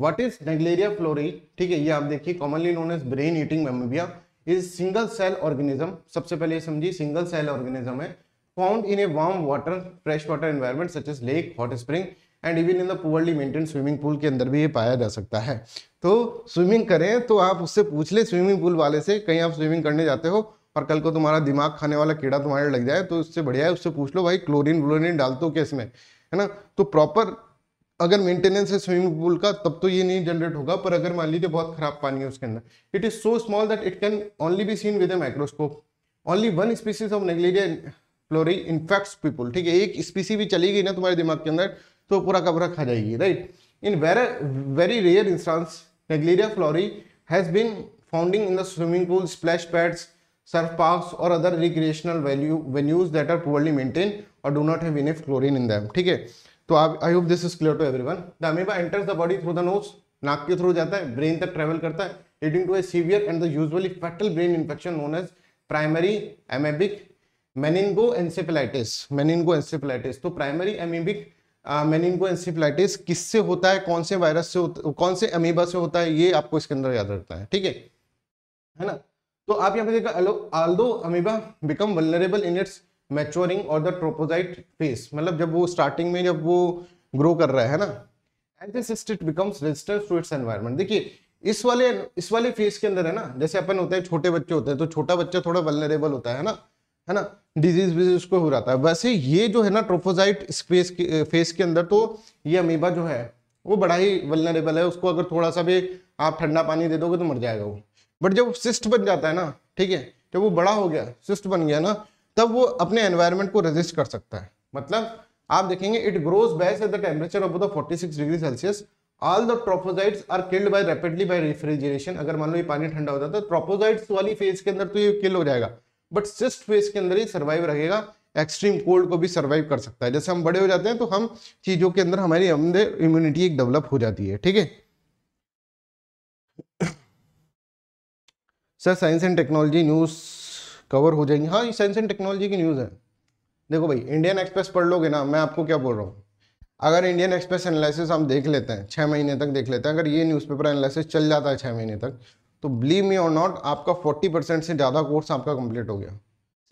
Speaker 1: व्हाट इज नेग्लेरिया फ्लोरी ठीक है ये आप देखिए commonly known as brain eating amoeba is single cell organism सबसे पहले ये समझिए सिंगल सेल ऑर्गेनिज्म है found in a warm water fresh water environment such as lake hot spring and even in the poorly maintain swimming pool के अंदर भी ये पाया जा सकता है तो स्विमिंग करें तो आप उससे पूछ लें स्विमिंग पूल वाले से कहीं आप स्विमिंग करने जाते हो और कल को तुम्हारा दिमाग खाने वाला कीड़ा तुम्हारे लग जाए तो उससे बढ़िया है उससे पूछ लो भाई क्लोरीन व्लोरिन डाल दो क्या इसमें है ना तो प्रॉपर अगर मेंटेनेंस है स्विमिंग पूल का तब तो ये नहीं जनरेट होगा पर अगर मान लीजिए बहुत खराब पानी है उसके अंदर it is so small that it can only be seen with a microscope only one species of Naegleria fowleri infects people ठीक है एक स्पीसी भी चली गई ना तुम्हारे दिमाग के अंदर तो पूरा का पूरा खा जाएगी right in very very rare instance Naegleria fowleri has been founding in the swimming pool splash pads surf parks or other recreational value venues that are poorly maintained or do not have enough chlorine in them ठीक है तो I hope this is clear to everyone the amoeba enters the body through the nose नाक के through जाता है brain तक travel करता है leading to a severe and the usually fatal brain infection known as primary amoebic meningoencephalitis meningoencephalitis तो primary amoebic meningoencephalitis किससे होता है कौन से वायरस से होता कौन से अमीबा से होता है ये आपको इसके अंदर याद रखना है ठीक है है ना तो आप यहाँ पे देखा although amoeba become vulnerable in its maturing और द ट्रोपोजाइट फेस मतलब जब वो स्टार्टिंग में जब वो ग्रो कर रहा है ना and this becomes resistance to its environment देखिए इस वाले इस वाले फेस के अंदर है ना जैसे अपन होते हैं छोटे बच्चे होते हैं तो छोटा बच्चा थोड़ा वलनरेबल होता है ना है ना डिजीज विजीज उसको हो जाता है वैसे ये जो है ना ट्रोफोजाइट स्पेस के फेस के अंदर तो ये अमीबा जो है वो बड़ा ही वलनरेबल है उसको अगर थोड़ा सा भी आप ठंडा पानी दे दोगे तो मर जाएगा वो बट जब सिस्ट बन जाता है ना ठीक है जब वो बड़ा हो गया सिस्ट बन गया ना तब वो अपने एनवायरमेंट को रेजिस्ट कर सकता है मतलब आप देखेंगे it grows best at the temperature of the 46 degree Celsius all the trophozoites are killed by rapidly by refrigeration अगर मान लो ये पानी ठंडा होता है तो ट्रोपोजाइट्स वाली फेज के अंदर तो ये किल हो जाएगा बट सिस्ट फेज के अंदर ही सर्वाइव रहेगा एक्सट्रीम कोल्ड को भी सर्वाइव कर सकता है जैसे हम बड़े हो जाते हैं तो हम चीज़ों के अंदर हमारी अंदर इम्यूनिटी एक डेवलप हो जाती है ठीक है sir science and technology news cover हो जाएंगी हाँ ये साइंस एंड टेक्नोलॉजी की न्यूज़ है देखो भाई इंडियन एक्सप्रेस पढ़ लोगे ना मैं आपको क्या बोल रहा हूँ अगर इंडियन एक्सप्रेस एनालिसिस हम देख लेते हैं छः महीने तक देख लेते हैं अगर ये न्यूज़पेपर एनालिसिस चल जाता है छः महीने तक तो बिलीव मी और नॉट आपका फोर्टी परसेंट से ज़्यादा कोर्स आपका कंप्लीट हो गया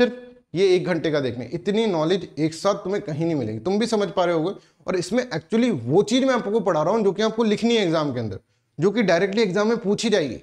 Speaker 1: सिर्फ ये एक घंटे का देखने इतनी नॉलेज एक साथ तुम्हें कहीं नहीं मिलेगी तुम भी समझ पा रहे होगे और इसमें एक्चुअली वो चीज़ मैं आपको पढ़ा रहा हूँ जो कि आपको लिखनी है एग्जाम के अंदर जो कि डायरेक्टली एग्जाम में पूछी जाएगी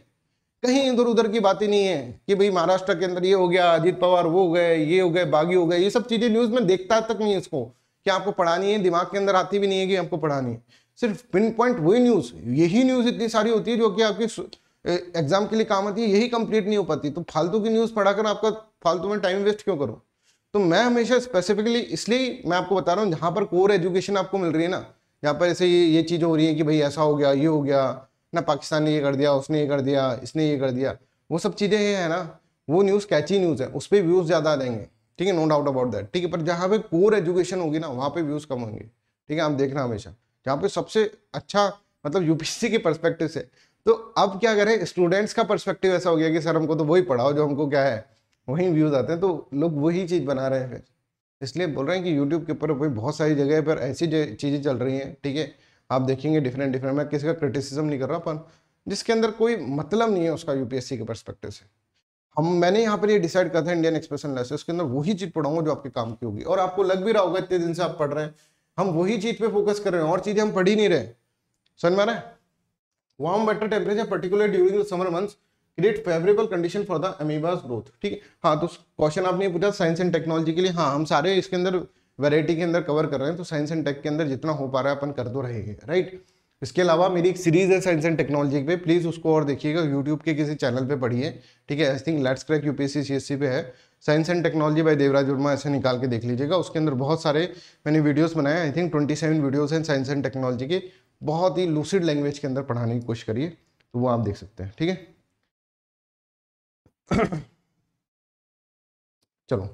Speaker 1: कहीं इधर उधर की बात ही नहीं है कि भाई महाराष्ट्र के अंदर ये हो गया अजीत पवार वो हो गए ये हो गए बागी हो गए ये सब चीजें न्यूज में देखता तक नहीं इसको कि आपको पढ़ानी है दिमाग के अंदर आती भी नहीं है कि आपको पढ़ानी है सिर्फ पिन पॉइंट वही न्यूज यही न्यूज इतनी सारी होती है जो कि आपकी एग्जाम के लिए काम आती है यही कंप्लीट नहीं हो पाती तो फालतू की न्यूज पढ़ाकर आपका फालतू में टाइम वेस्ट क्यों करो तो मैं हमेशा स्पेसिफिकली इसलिए मैं आपको बता रहा हूँ जहाँ पर कोर एजुकेशन आपको मिल रही है ना यहाँ पर ऐसे ये ये चीज़ हो रही है कि भाई ऐसा हो गया ये हो गया ना पाकिस्तान ने ये कर दिया उसने ये कर दिया इसने ये कर दिया वो सब चीज़ें है ना वो न्यूज़ कैची न्यूज़ है उस पर व्यूज़ ज़्यादा जाएंगे ठीक है नो डाउट अबाउट दैट ठीक है पर जहाँ पे कोर एजुकेशन होगी ना वहाँ पे व्यूज़ कम होंगे ठीक है आप देखना हमेशा जहाँ पे सबसे अच्छा मतलब यूपीएससी के परस्पेक्टिव से तो अब क्या करें स्टूडेंट्स का परस्पेक्टिव ऐसा हो गया कि सर हमको तो वही पढ़ाओ जो हमको क्या है वहीं व्यूज़ आते हैं तो लोग वही चीज़ बना रहे हैं फिर इसलिए बोल रहे हैं कि यूट्यूब के ऊपर बहुत सारी जगह पर ऐसी चीज़ें चल रही हैं ठीक है आप देखेंगे डिफरेंट डिफरेंट मैं किसी का क्रिटिसिज्म नहीं कर रहा अपन जिसके अंदर कोई मतलब नहीं है उसका यूपीएससी के परस्पेक्टिव से हम मैंने यहाँ पर ये डिसाइड करते हैं इंडियन एक्सप्रेशन लाइसेंस के अंदर वही चीज़ पढ़ाऊंगा जो आपके काम की होगी और आपको लग भी रहा होगा इतने दिन से आप पढ़ रहे हैं हम वही चीज़ पे फोकस कर रहे हैं और चीज़ें हम पढ़ ही नहीं रहे समझ में warm water temperature particular during the summer months create favourable condition for the amoeba's growth ठीक है हाँ तो क्वेश्चन आपने पूछा साइंस एंड टेक्नोलॉजी के लिए हाँ हम सारे इसके अंदर वैरायटी के अंदर कवर कर रहे हैं तो साइंस एंड टेक के अंदर जितना हो पा रहा है अपन कर दो तो रहेंगे राइट इसके अलावा मेरी एक सीरीज़ है साइंस एंड टेक्नोलॉजी पे प्लीज़ उसको और देखिएगा यूट्यूब के किसी चैनल पे पढ़िए ठीक है I think let's crack UPSC CSC पे है science and technology by Devraj Verma ऐसे निकाल के देख लीजिएगा उसके अंदर बहुत सारे मैंने वीडियोज़ बनाए I think twenty seven videos हैं साइंस एंड टेक्नोलॉजी के बहुत ही लूसिड लैंग्वेज के अंदर पढ़ाने की कोशिश करिए तो वो आप देख सकते हैं ठीक है *coughs* चलो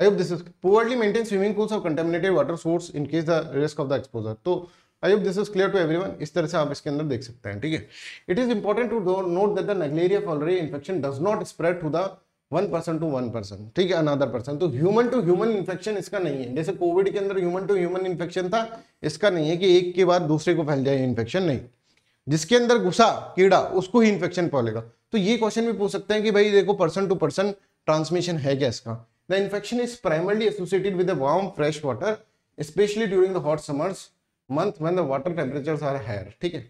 Speaker 1: I hope this is poorly maintain swimming pools have contaminated water source in case the risk of the exposure तो I hope this is clear to everyone इस तरह से आप इसके अंदर देख सकते हैं ठीक है it is important to note that the Naegleria fowleri infection does not spread to the one person to one person ठीक है अनदर पर्सन तो ह्यूमन टू ह्यूमन इन्फेक्शन इसका नहीं है जैसे कोविड के अंदर ह्यूमन टू ह्यूमन इन्फेक्शन था इसका नहीं है कि एक के बाद दूसरे को फैल जाए इन्फेक्शन नहीं जिसके अंदर घुसा कीड़ा उसको ही इन्फेक्शन फैलेगा तो ये क्वेश्चन भी पूछ सकते हैं कि भाई देखो पर्सन टू पर्सन ट्रांसमिशन है क्या इसका The infection is primarily associated with the warm fresh water, especially during the hot summers month when the water temperatures are higher. ठीक है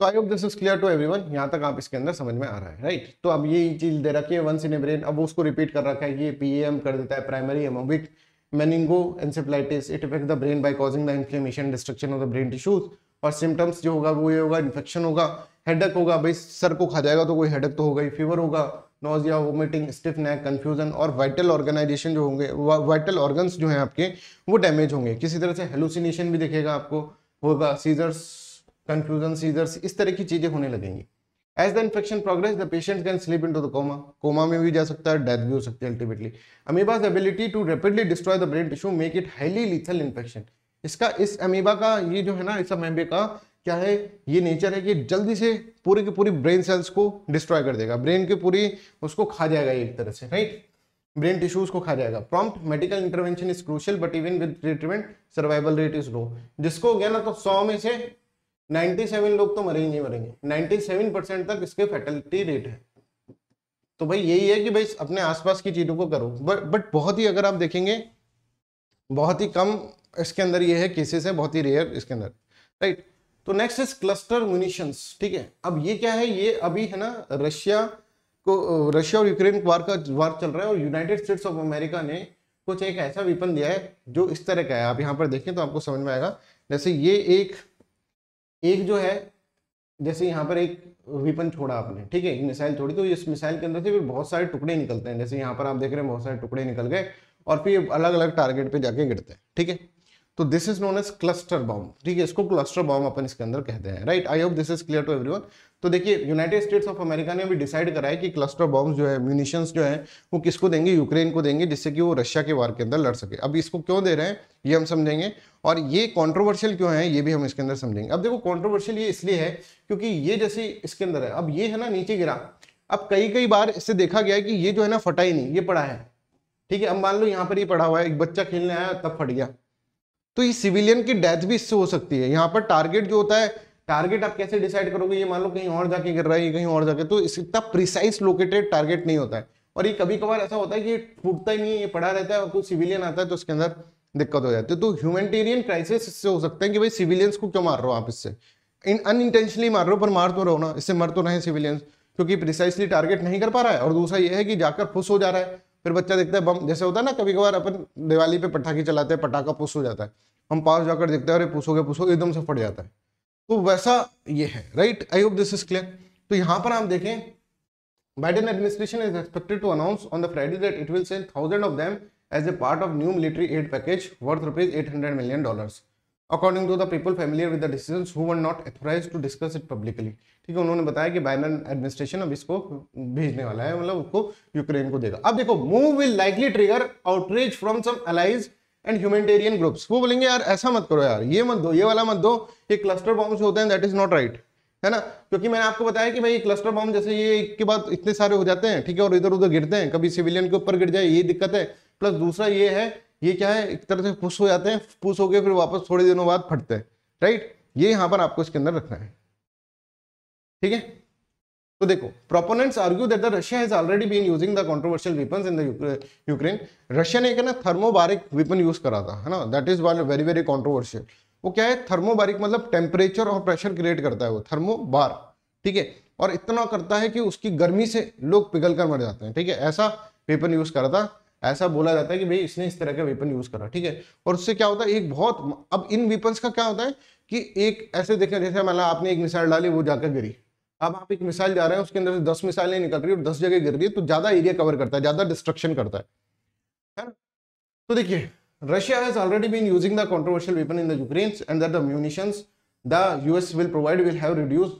Speaker 1: तो I hope this is clear to everyone यहां तक आप इसके अंदर समझ में आ रहा है राइट right? तो अब ये चीज दे रखी है वंस इन ए ब्रेन अब उसको रिपीट कर रखा है ये पीएम कर देता है primary amoebic meningoencephalitis it affect the brain by causing the inflammation destruction of the brain tissues और सिम्टम्स जो होगा वो ये होगा इन्फेक्शन होगा हेडक होगा भाई सर को खा जाएगा तो कोई हेडक तो होगा ही फीवर होगा nausea vomiting stiff neck confusion और वाइटल ऑर्गेनाइजेशन जो होंगे वाइटल ऑर्गन्स जो हैं आपके वो डैमेज होंगे किसी तरह से हेलुसिनेशन भी दिखेगा आपको होगा सीजर्स कन्फ्यूजन सीजर्स इस तरह की चीज़ें होने लगेंगी as the infection progress the patient can sleep into the coma coma में भी जा सकता है डेथ भी हो सकती है ultimately amoeba the ability to rapidly destroy the brain tissue make it highly lethal infection इसका इस अमीबा का ये जो है ना इस अमेबे का क्या है ये नेचर है कि जल्दी से पूरी की पूरी ब्रेन सेल्स को डिस्ट्रॉय कर देगा ब्रेन के पूरी उसको खा जाएगा एक तरह से राइट ब्रेन टिश्यूज को खा जाएगा prompt medical intervention is crucial but even with treatment survival rate is low जिसको हो गया ना तो सौ में से 97 लोग तो मरेंगे मरेंगे 97 परसेंट तक इसके फैटलिटी रेट है तो भाई यही है कि भाई अपने आसपास की चीज़ों को करो बट बट बहुत ही अगर आप देखेंगे बहुत ही कम इसके अंदर ये है केसेस है बहुत ही रेयर इसके अंदर राइट तो नेक्स्ट इज क्लस्टर म्यूनिशंस ठीक है अब ये क्या है ये अभी है ना रशिया को रशिया और यूक्रेन वार का वार चल रहा है और यूनाइटेड स्टेट्स ऑफ अमेरिका ने कुछ एक ऐसा वेपन दिया है जो इस तरह का है आप यहाँ पर देखें तो आपको समझ में आएगा जैसे ये एक एक जो है जैसे यहाँ पर एक वेपन छोड़ा आपने ठीक है एक मिसाइल छोड़ी तो इस मिसाइल के अंदर से फिर बहुत सारे टुकड़े निकलते हैं जैसे यहाँ पर आप देख रहे हैं बहुत सारे टुकड़े निकल गए और फिर अलग अलग टारगेट पर जाके गिरते हैं ठीक है तो this is known as cluster bomb ठीक है इसको क्लस्टर बॉम्ब अपन इसके अंदर कहते हैं right I hope this is clear to everyone तो देखिए यूनाइटेड स्टेट्स ऑफ अमेरिका ने अभी डिसाइड कराया कि क्लस्टर बॉम्ब जो है म्यूनिशंस जो है वो किसको देंगे यूक्रेन को देंगे जिससे कि वो रशिया के वार के अंदर लड़ सके अब इसको क्यों दे रहे हैं ये हम समझेंगे और ये कॉन्ट्रोवर्शियल क्यों है ये भी हम इसके अंदर समझेंगे अब देखो कॉन्ट्रोवर्शियल ये इसलिए है क्योंकि ये जैसे इसके अंदर है अब ये है ना नीचे गिरा अब कई कई बार इससे देखा गया है कि ये जो है ना फटा ही नहीं ये पड़ा है ठीक है अब मान लो यहाँ पर ही पड़ा हुआ है एक बच्चा खेलने आया तब फट गया तो ये सिविलियन की डेथ भी इससे हो सकती है यहाँ पर टारगेट जो होता है टारगेट आप कैसे डिसाइड करोगे ये मान लो कहीं और जाके गिर रहा है ये कहीं और जाके तो इतना प्रिसाइस लोकेटेड टारगेट नहीं होता है और ये कभी कभार ऐसा होता है कि ये टूटता ही नहीं है ये पड़ा रहता है और कोई सिविलियन आता है तो उसके अंदर दिक्कत हो जाती है तो ह्यूमेटेरियन क्राइसिस इससे हो सकता है कि भाई सिविलियंस को क्यों मार रहे हो आप इससे इन अनइंटेंशनली मार रहे हो पर मार तो रहो ना इससे मर तो रहे सिविलियंस क्योंकि प्रिसाइसली टारगेट नहीं कर पा रहा है और दूसरा ये है कि जाकर फुस हो जा रहा है फिर बच्चा देखता है बम जैसे होता है ना कभी कभार अपन दिवाली पे पटाखे चलाते हैं पटाखा पुस हो जाता है हम पास जाकर देखते हैं अरे पुसोगे पुसो एकदम से फट जाता है तो वैसा ये है right I hope this is clear तो यहाँ पर हम देखें Biden administration is expected to announce on the Friday that it will send thousand of them as a part of new military aid package worth rupees at hundred million dollars according to the people familiar with the decision who were not authorise to discuss it publicly ठीक है उन्होंने बताया कि Biden administration अब इसको भेजने वाला है मतलब उसको यूक्रेन को देगा अब देखो move will likely trigger outreach from some allies and humanitarian groups वो बोलेंगे यार ऐसा मत करो यार ये मत दो ये वाला मत दो ये क्लस्टर बॉम्ब होते हैं दैट इज नॉट राइट है ना क्योंकि मैंने आपको बताया कि भाई क्लस्टर बॉम्ब जैसे ये एक के बाद इतने सारे हो जाते हैं ठीक है और इधर उधर गिरते हैं कभी सिविलियन के ऊपर गिर जाए ये दिक्कत है प्लस दूसरा ये है ये क्या है एक तरह से पुश हो जाते हैं पुश होकर फिर वापस थोड़े दिनों बाद फटते हैं राइट ये यहां पर आपको इसके अंदर रखना है ठीक है तो देखो proponents argue that the Russia has already been using the controversial weapons in the Ukraine Russia ने एक ना थर्मोबारिक वेपन यूज करा था है ना that is one very very controversial वो क्या है थर्मोबारिक मतलब टेम्परेचर और प्रेशर क्रिएट करता है वो थर्मोबार ठीक है और इतना करता है कि उसकी गर्मी से लोग पिघल कर मर जाते हैं ठीक है ऐसा वेपन यूज करा था ऐसा बोला जाता है कि भाई इसने इस तरह का वेपन यूज करा ठीक है और उससे क्या होता है एक बहुत अब इन वेपन्स का क्या होता है कि एक ऐसे देखें जैसे मान आपने एक मिसाइल डाली वो जाकर गिरी अब आप एक मिसाइल जा रहे हैं उसके अंदर से दस मिसाइलें निकल रही है और दस जगह गिर रही है तो ज्यादा एरिया कवर करता है ज्यादा डिस्ट्रक्शन करता है तो देखिए Russia has already been using the controversial weapon in the Ukraine and the munitions the US will provide will have reduce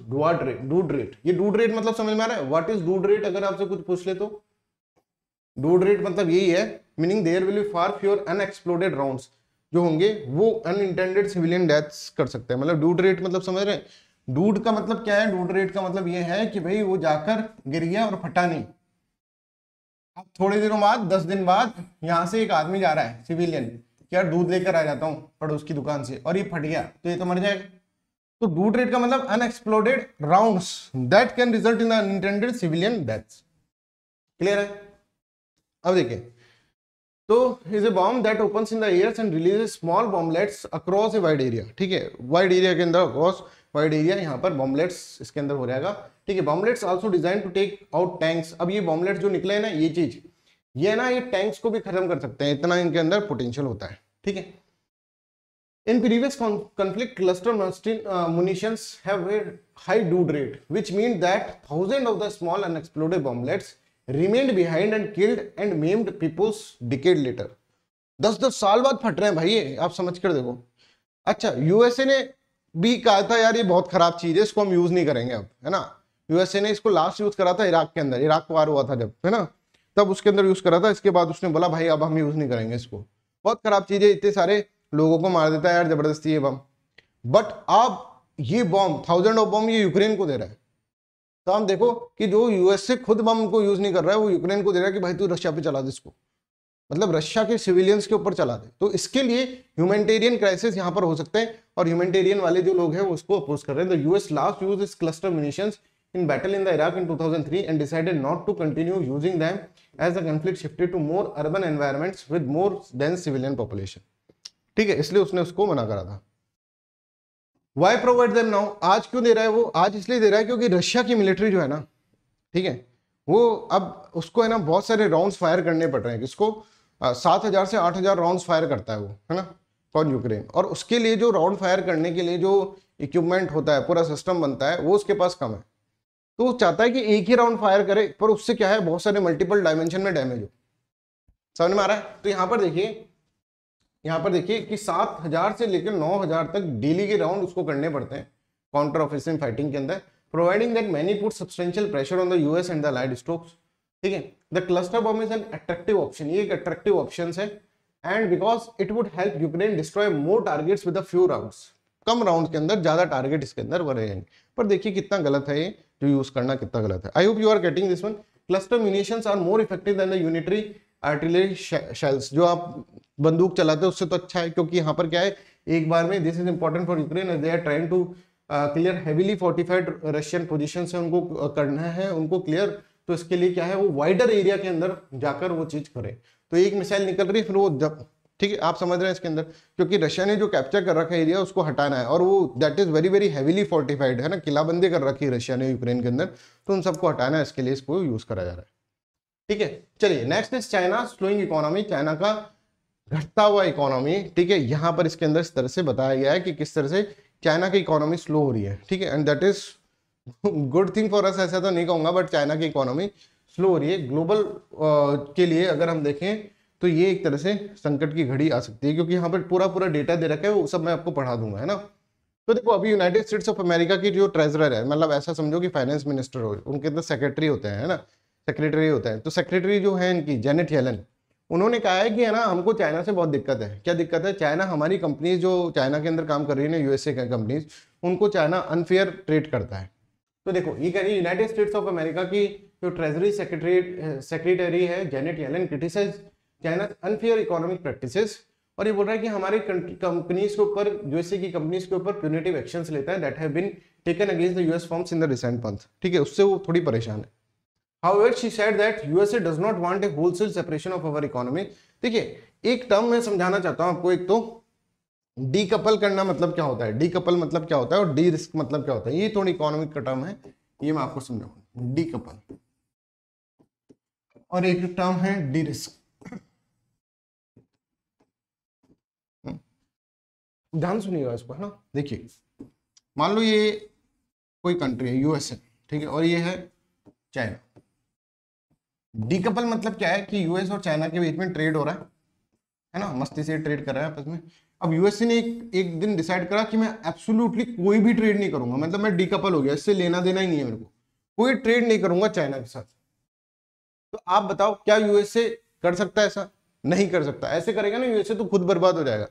Speaker 1: dud rate ये डूड रेट मतलब समझ में आ रहा है व्हाट इज डूड रेट अगर आपसे कुछ पूछ ले तो डूड रेट मतलब यही है meaning there will be far fewer unexploded round जो होंगे वो अनइंटेंडेड सिविलियन डेथ्स कर सकते हैं मतलब डूड रेट मतलब समझ रहे डूड का मतलब क्या है डूड रेट का मतलब ये है कि भाई वो जाकर गिर गया और फटा नहीं अब थोड़े दिनों बाद दस दिन बाद यहाँ से एक आदमी जा रहा है सिविलियन यार दूध लेकर आ जाता हूँ पड़ोस की दुकान से और ये फट गया तो ये तो मर जाएगा तो डूड रेट का मतलब unexploded rounds that can result in unintended civilian deaths clear है अब देखिए तो is a bomb that open in the air and release small bomblets across a wide area ठीक है वाइड एरिया के अंदर अक्रॉस वाइड एरिया यहाँ पर बॉम्बलेट्स इसके अंदर हो जाएगा ठीक है bomblets also design to take out tanks अब ये बॉम्बलेट जो निकले हैं ना ये चीज ये ना ये टैंक्स को भी खत्म कर सकते हैं इतना इनके अंदर पोटेंशियल होता है ठीक है in previous conflict, cluster munitions have high dud rate which mean that thousand of the small unexploded bomblets remained behind and killed and maimed peoples decade later दस दस साल बाद फट रहे हैं भाई ये आप समझ कर देखो अच्छा यूएसए ने भी कहा था यार ये बहुत खराब चीज है इसको हम यूज नहीं करेंगे अब है ना यूएसए ने इसको लास्ट यूज करा था इराक के अंदर इराक वार हुआ था जब है ना तब उसके अंदर यूज करा था इसके बाद उसने बोला भाई अब हम यूज नहीं करेंगे इसको बहुत खराब चीज है इतने सारे लोगों को मार देता है यार जबरदस्ती ये बम बट अब ये बॉम्ब थाउजेंड ऑफ बॉम्ब ये यूक्रेन को दे रहा है तो हम देखो कि जो यूएसए खुद बम को यूज नहीं कर रहा है वो यूक्रेन को दे रहा है कि भाई तू रशिया पे चला दे इसको मतलब रशिया के सिविलियंस के ऊपर चला दे तो इसके लिए ह्यूमेटेरियन क्राइसिस यहाँ पर हो सकते हैं और ह्यूमेटेरियन वाले जो लोग हैं उसको अपोज कर रहे हैं यूएस लास्ट यूज इस cluster munitions in battle in the two in 2003 and decided not to continue using them as the conflict shifted to more urban environments with more dense civilian ठीक है इसलिए उसने उसको मना करा था वाई प्रोवाइड देम नाउ आज क्यों दे रहा है वो आज इसलिए दे रहा है क्योंकि रशिया की मिलिट्री जो है ना ठीक है वो अब उसको है ना बहुत सारे राउंड्स फायर करने पड़ रहे हैं किसको सात हज़ार से आठ हज़ार राउंड फायर करता है वो है ना कौन यूक्रेन और उसके लिए जो राउंड फायर करने के लिए जो इक्विपमेंट होता है पूरा सिस्टम बनता है वो उसके पास कम है तो वो चाहता है कि एक ही राउंड फायर करे पर उससे क्या है बहुत सारे मल्टीपल डायमेंशन में डैमेज हो समझ में आ रहा है तो यहाँ पर देखिए यहाँ पर देखिए कि सात हजार से लेकर नौ हजार तक डेली के राउंड उसको करने पड़ते हैं काउंटर ऑफेंसिव फाइटिंग के अंदर providing that many put substantial pressure on the US and the light strokes ठीक है the cluster bomb is an attractive option ये एक अट्रैक्टिव ऑप्शन है and because it would help Ukraine destroy more targets with few round कम round के अंदर ज्यादा target इसके अंदर बढ़ जाएंगे पर देखिए कितना गलत है ये जो यूज करना कितना गलत है I hope you are getting this one cluster munition are more effective than the unitary artillery shells जो आप बंदूक चलाते उससे तो अच्छा है क्योंकि यहाँ पर क्या है एक बार में this is important for Ukraine they are trying to clear heavily fortified Russian position से उनको uh, करना है उनको क्लियर तो इसके लिए क्या है वो वाइडर एरिया के अंदर जाकर वो चीज करे तो एक मिसाइल निकल रही है फिर वो जब ठीक है आप समझ रहे हैं इसके अंदर क्योंकि रशिया ने जो कैप्चर कर रखा एरिया उसको हटाना है और वो that is very very heavily fortified है ना किलाबंदी कर रखी है रशिया ने यूक्रेन के अंदर तो उन सबको हटाना है इसके लिए इसको यूज करा जा रहा है ठीक है चलिए next is China slowing economy China का घटता हुआ इकोनॉमी ठीक है यहाँ पर इसके अंदर इस तरह से बताया गया है कि किस तरह से चाइना की इकोनॉमी स्लो हो रही है ठीक है and that is good thing for us ऐसा तो नहीं कहूँगा बट चाइना की इकोनॉमी स्लो हो रही है ग्लोबल के लिए अगर हम देखें तो ये एक तरह से संकट की घड़ी आ सकती है क्योंकि यहाँ पर पूरा पूरा डेटा दे रखा है वो सब मैं आपको पढ़ा दूंगा है ना तो देखो अभी यूनाइटेड स्टेट्स ऑफ अमेरिका की जो ट्रेजरर है मतलब ऐसा समझो कि फाइनेंस मिनिस्टर हो उनके अंदर सेक्रेटरी होते हैं है ना सेक्रेटरी होते हैं तो सेक्रेटरी जो है इनकी जेनेट हेलन उन्होंने कहा है कि है ना हमको चाइना से बहुत दिक्कत है क्या दिक्कत है चाइना हमारी कंपनीज जो चाइना के अंदर काम कर रही है यूएसए की कंपनीज उनको चाइना अनफेयर ट्रेड करता है तो देखो ये कह रही यूनाइटेड स्टेट्स ऑफ अमेरिका की जो ट्रेजरी सेक्रेटरी सेक्रेटरी है Janet Yellen criticise China unfair economic practices और ये बोल रहा है कि हमारे कंपनीज के ऊपर यूएसए की कंपनीज के ऊपर प्यूनेटिव एक्शन लेता है that have been taken against the US firms in the recent month ठीक है उससे वो थोड़ी परेशान है However, she said that USA does not want a wholesale separation of our economy. है एक टर्म मैं समझाना चाहता हूँ आपको एक तो डी कपल करना मतलब क्या होता है डी कपल मतलब क्या होता है और डी रिस्क मतलब क्या होता है ये थोड़ी इकोनॉमिक का टर्म है ये मैं आपको समझाऊंगा डी कपल और एक टर्म है डी रिस्क ध्यान सुनिएगा इसको है ना देखिए मान लो ये कोई कंट्री है यूएसए ठीक है और ये है चाइना डीकपल मतलब क्या है कि यूएस और चाइना के बीच में ट्रेड हो रहा है है ना मस्ती से ट्रेड कर रहा है आपस में अब यूएसए ने एक एक दिन डिसाइड करा कि मैं एब्सोल्युटली कोई भी ट्रेड नहीं करूंगा मतलब मैं डीकपल हो गया इससे लेना देना ही नहीं है मेरे को कोई ट्रेड नहीं करूंगा चाइना के साथ तो आप बताओ क्या यूएसए कर सकता है ऐसा नहीं कर सकता ऐसे करेगा ना यूएसए तो खुद बर्बाद हो जाएगा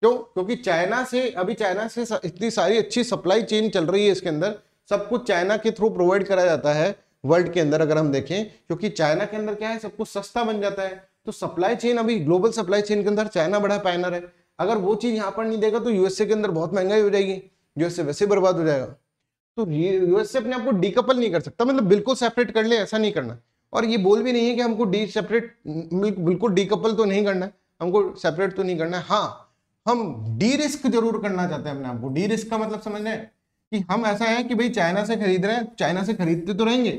Speaker 1: क्यों क्योंकि चाइना से अभी चाइना से इतनी सारी अच्छी सप्लाई चेन चल रही है इसके अंदर सब कुछ चाइना के थ्रू प्रोवाइड करा जाता है वर्ल्ड के अंदर अगर हम देखें क्योंकि चाइना के अंदर क्या है सब कुछ सस्ता बन जाता है तो सप्लाई चेन अभी ग्लोबल सप्लाई चेन के अंदर चाइना बड़ा पैनर है अगर वो चीज़ यहाँ पर नहीं देगा तो यूएसए के अंदर बहुत महंगाई हो जाएगी यूएसए वैसे बर्बाद हो जाएगा तो यूएसए अपने आपको डीकपल नहीं कर सकता मतलब बिल्कुल सेपरेट कर ले ऐसा नहीं करना और ये बोल भी नहीं है कि हमको डी सेपरेट बिल्कुल डीकपल तो नहीं करना है हमको सेपरेट तो नहीं करना है हाँ हम डी रिस्क जरूर करना चाहते हैं अपने आपको डी रिस्क का मतलब समझ रहे कि हम ऐसा है कि भाई चाइना से खरीद रहे हैं चाइना से खरीदते तो रहेंगे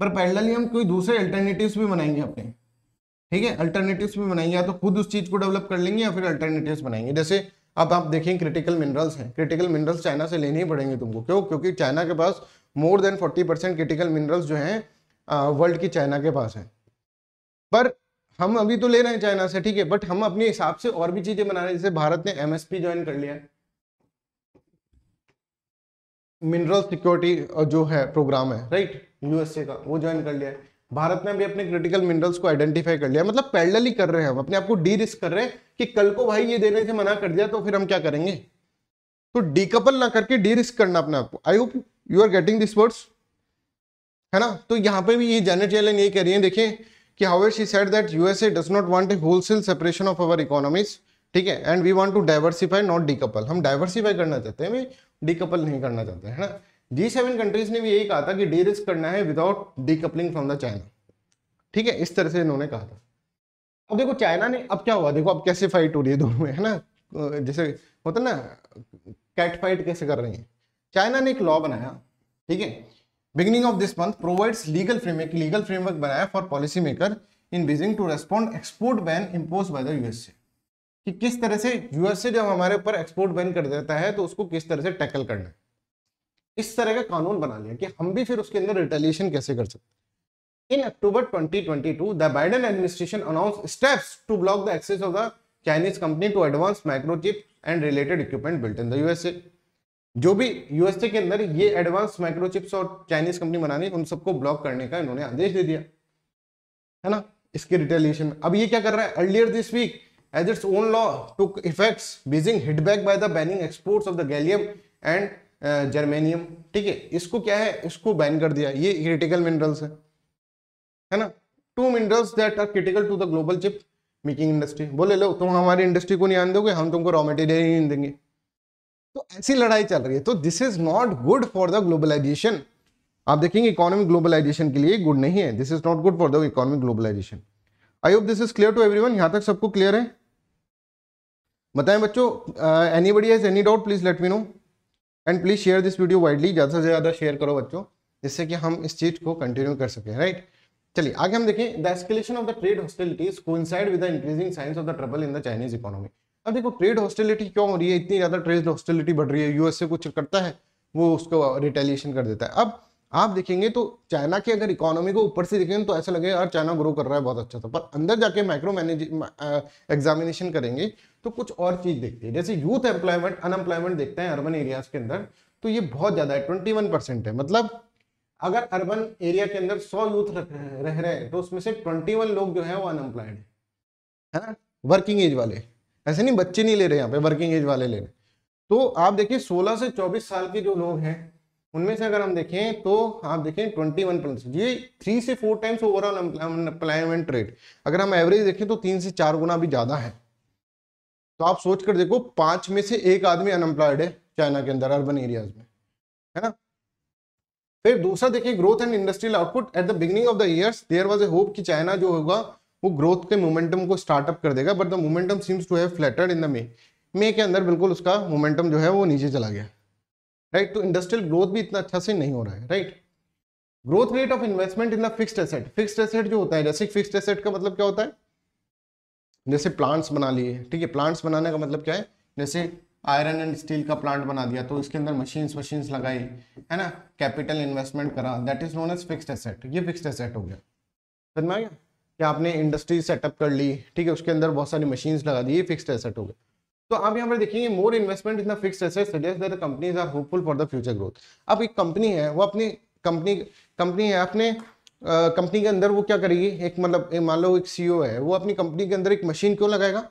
Speaker 1: पर पैरेलली हम कोई दूसरे अल्टरनेटिव्स भी बनाएंगे अपने ठीक है अल्टरनेटिव्स भी बनाएंगे या तो खुद उस चीज़ को डेवलप कर लेंगे या फिर अल्टरनेटिव्स बनाएंगे जैसे अब आप देखें क्रिटिकल मिनरल्स हैं क्रिटिकल मिनरल्स चाइना से लेने ही पड़ेंगे तुमको क्यों क्योंकि चाइना के पास more than forty percent critical minerals जो हैं वर्ल्ड की चाइना के पास है पर हम अभी तो ले रहे हैं चाइना से ठीक है बट हम अपने हिसाब से और भी चीज़ें बना रहे हैं जैसे भारत ने एमएसपी ज्वाइन कर लिया मिनरल सिक्योरिटी जो है प्रोग्राम है राइट यूएसए का वो ज्वाइन कर लिया है भारत ने भी अपने क्रिटिकल मिनरल्स को आइडेंटिफाई कर लिया मतलब पैडल ही कर रहे हैं हम अपने आप को डी रिस्क कर रहे हैं कि कल को भाई ये देने से मना कर दिया तो फिर हम क्या करेंगे तो डीकपल ना करके डी रिस्क करना अपने आपको I hope you are getting this words है ना तो यहाँ पे भी ये जैनेट एलन ये कह रही है देखिए कि however she said that USA does not want a wholesale separation of our economies ठीक है and we want to diversify not decouple हम डाइवर्सिफाई करना चाहते हैं डी कपल नहीं करना चाहते है ना जी सेवन कंट्रीज ने भी यही कहा था कि डी रिस्क करना है without decoupling from the China ठीक है इस तरह से इन्होंने कहा था अब देखो चाइना ने अब क्या हुआ देखो अब कैसे फाइट हो रही है दोनों में है ना जैसे होता ना कैट फाइट कैसे कर रही है चाइना ने एक लॉ बनाया ठीक है beginning of this month provides legal framework legal framework बनाया for policy maker in Beijing to respond export ban impose by the USA कि किस तरह से यूएसए जब हमारे ऊपर एक्सपोर्ट बैन कर देता है तो उसको किस तरह से टैकल करना है इस तरह का कानून बना लिया कि हम भी फिर उसके अंदर रिटेलिएशन कैसे कर सकते in October 2022 the Biden administration announce steps to block the access of the Chinese company to advance microchip and related equipment built in the USA जो भी यूएसए के अंदर ये एडवांस माइक्रोचिप्स और चाइनीज कंपनी बनानी उन सबको ब्लॉक करने का इन्होंने आदेश दे दिया है ना इसके रिटेलिएशन अब ये क्या कर रहा है earlier this week as its own law took effects Beijing hit back by the banning exports of the gallium and germanium ठीक है इसको क्या है इसको बैन कर दिया ये क्रिटिकल मिनरल्स है है ना two minerals that are critical to the global chip making industry बोले लो तुम हमारी इंडस्ट्री को नहीं आने दोगे हम तुमको रॉ मटेरियल नहीं देंगे तो ऐसी लड़ाई चल रही है तो this is not good for the globalization आप देखेंगे इकोनॉमिक ग्लोबलाइजेशन के लिए गुड नहीं है this is not good for the economic globalization I hope this is clear to everyone यहां तक सबको क्लियर है बताएं बच्चों anybody has any doubt please let me know and please share this video widely ज़्यादा से ज़्यादा share करो बच्चों जिससे कि हम इस चीज़ को कंटिन्यू कर सकें राइट चलिए आगे हम देखें the escalation of the trade hostilities coincide with the increasing signs of the trouble in the Chinese economy अब देखो ट्रेड हॉस्टिलिटी क्यों हो रही है इतनी ज़्यादा ट्रेड हॉस्टिलिटी बढ़ रही है यूएसए कुछ करता है वो उसको रिटेलिएशन कर देता है अब आप देखेंगे तो चाइना की अगर इकोनॉमी को ऊपर से देखेंगे तो ऐसा लगेगा यार चाइना ग्रो कर रहा है बहुत अच्छा था पर अंदर जाके माइक्रो मैनेज एग्जामिनेशन करेंगे तो कुछ और चीज देखते हैं जैसे यूथ एम्प्लॉयमेंट अनएम्प्लॉयमेंट देखते हैं अर्बन एरियाज के अंदर तो ये बहुत ज्यादा है ट्वेंटी वन परसेंट है मतलब अगर अर्बन एरिया के अंदर सौ यूथ रह रहे हैं तो उसमें से ट्वेंटी वन लोग जो है वो अनएम्प्लॉयड है ना वर्किंग एज वाले ऐसे नहीं बच्चे नहीं ले रहे यहाँ पे वर्किंग एज वाले ले रहे तो आप देखिए सोलह से चौबीस साल के जो लोग हैं उनमें से अगर हम देखें तो आप देखें ट्वेंटी वन परसेंट ये थ्री से four times overall unemployment rate अगर हम एवरेज देखें तो तीन से चार गुना भी ज़्यादा है तो आप सोच कर देखो पांच में से एक आदमी अनएम्प्लॉयड है चाइना के अंदर अर्बन एरियाज में है ना फिर दूसरा देखिए growth and industrial output at the beginning of the year there was a hope कि चाइना जो होगा वो ग्रोथ के मोमेंटम को स्टार्टअप कर देगा but the momentum seems to have flattered in the May May के अंदर बिल्कुल उसका मोमेंटम जो है वो नीचे चला गया राइट तो इंडस्ट्रियल ग्रोथ भी इतना अच्छा से नहीं हो रहा है right growth rate of investment in the fixed asset fixed asset जो होता है जैसे फिक्स्ड एसेट का मतलब क्या होता है जैसे प्लांट्स बना लिए ठीक है प्लांट्स बनाने का मतलब क्या है जैसे आयरन एंड स्टील का प्लांट बना दिया तो इसके अंदर मशीन्स वशीन्स लगाई है ना कैपिटल इन्वेस्टमेंट करा that is known as fixed asset ये फिक्सड एसेट हो गया समझ में आ गया कि आपने इंडस्ट्री सेटअप कर ली ठीक है उसके अंदर बहुत सारी मशीन्स लगा दी ये फिक्सड एसेट हो गया तो आप यहाँ पर देखेंगे more investment in the asset suggest that the companies are hopeful for the future growth अब एक कंपनी है वो अपनी कंपनी कंपनी है अपने कंपनी के अंदर वो क्या करेगी एक मतलब मान लो एक सीईओ e है वो अपनी कंपनी के अंदर एक मशीन क्यों लगाएगा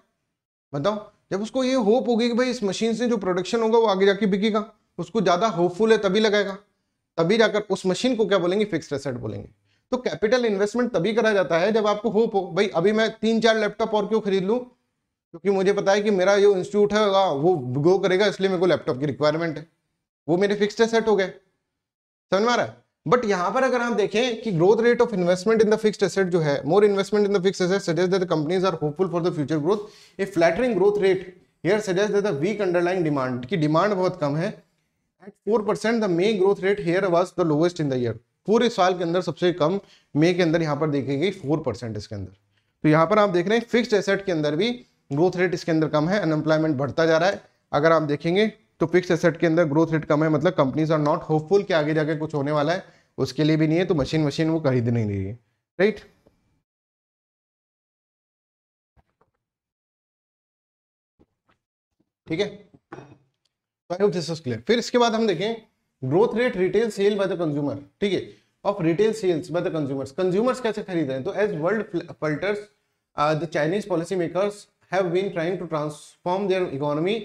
Speaker 1: बताओ जब उसको ये होप होगी कि भाई इस मशीन से जो प्रोडक्शन होगा वो आगे जाके बिकेगा उसको ज़्यादा होपफुल है तभी लगाएगा तभी जाकर उस मशीन को क्या बोलेंगे फिक्स एसेट बोलेंगे तो कैपिटल इन्वेस्टमेंट तभी करा जाता है जब आपको होप हो भाई अभी मैं तीन चार लैपटॉप और क्यों खरीद लूँ क्योंकि मुझे पता है कि मेरा जो इंस्टीट्यूट है हाँ, वो ग्रो करेगा इसलिए मेरे को लैपटॉप की रिक्वायरमेंट है वो मेरे फिक्स एसेट हो गए समझ में आ रहा है बट यहाँ पर अगर हम देखें कि growth rate of investment in the fixed asset जो है more investment in the fixed asset suggest that the companies are hopeful for the future growth a flattering growth rate here suggest that the weak underlying demand की demand बहुत कम है at four percent the May growth rate here was the lowest in the year पूरे साल के अंदर सबसे कम मे के अंदर यहाँ पर देखी गई फोर परसेंट इसके अंदर तो यहाँ पर आप देख रहे हैं फिक्स्ड एसेट के अंदर भी ग्रोथ रेट इसके अंदर कम है अनएम्प्लॉयमेंट बढ़ता जा रहा है अगर आप देखेंगे तो फिक्स एसेट के अंदर ग्रोथ रेट कम है मतलब कंपनीज आर नॉट होपफुल कि आगे जाके कुछ होने वाला है उसके लिए भी नहीं है तो मशीन मशीन वो खरीद नहीं रही है राइट ठीक है तो I hope this is clear फिर इसके बाद हम देखें growth rate retail sale by the consumer ठीक है of retail sales by the consumers consumers कैसे खरीद रहे हैं तो as world falters the Chinese policy makers have been trying to transform their economy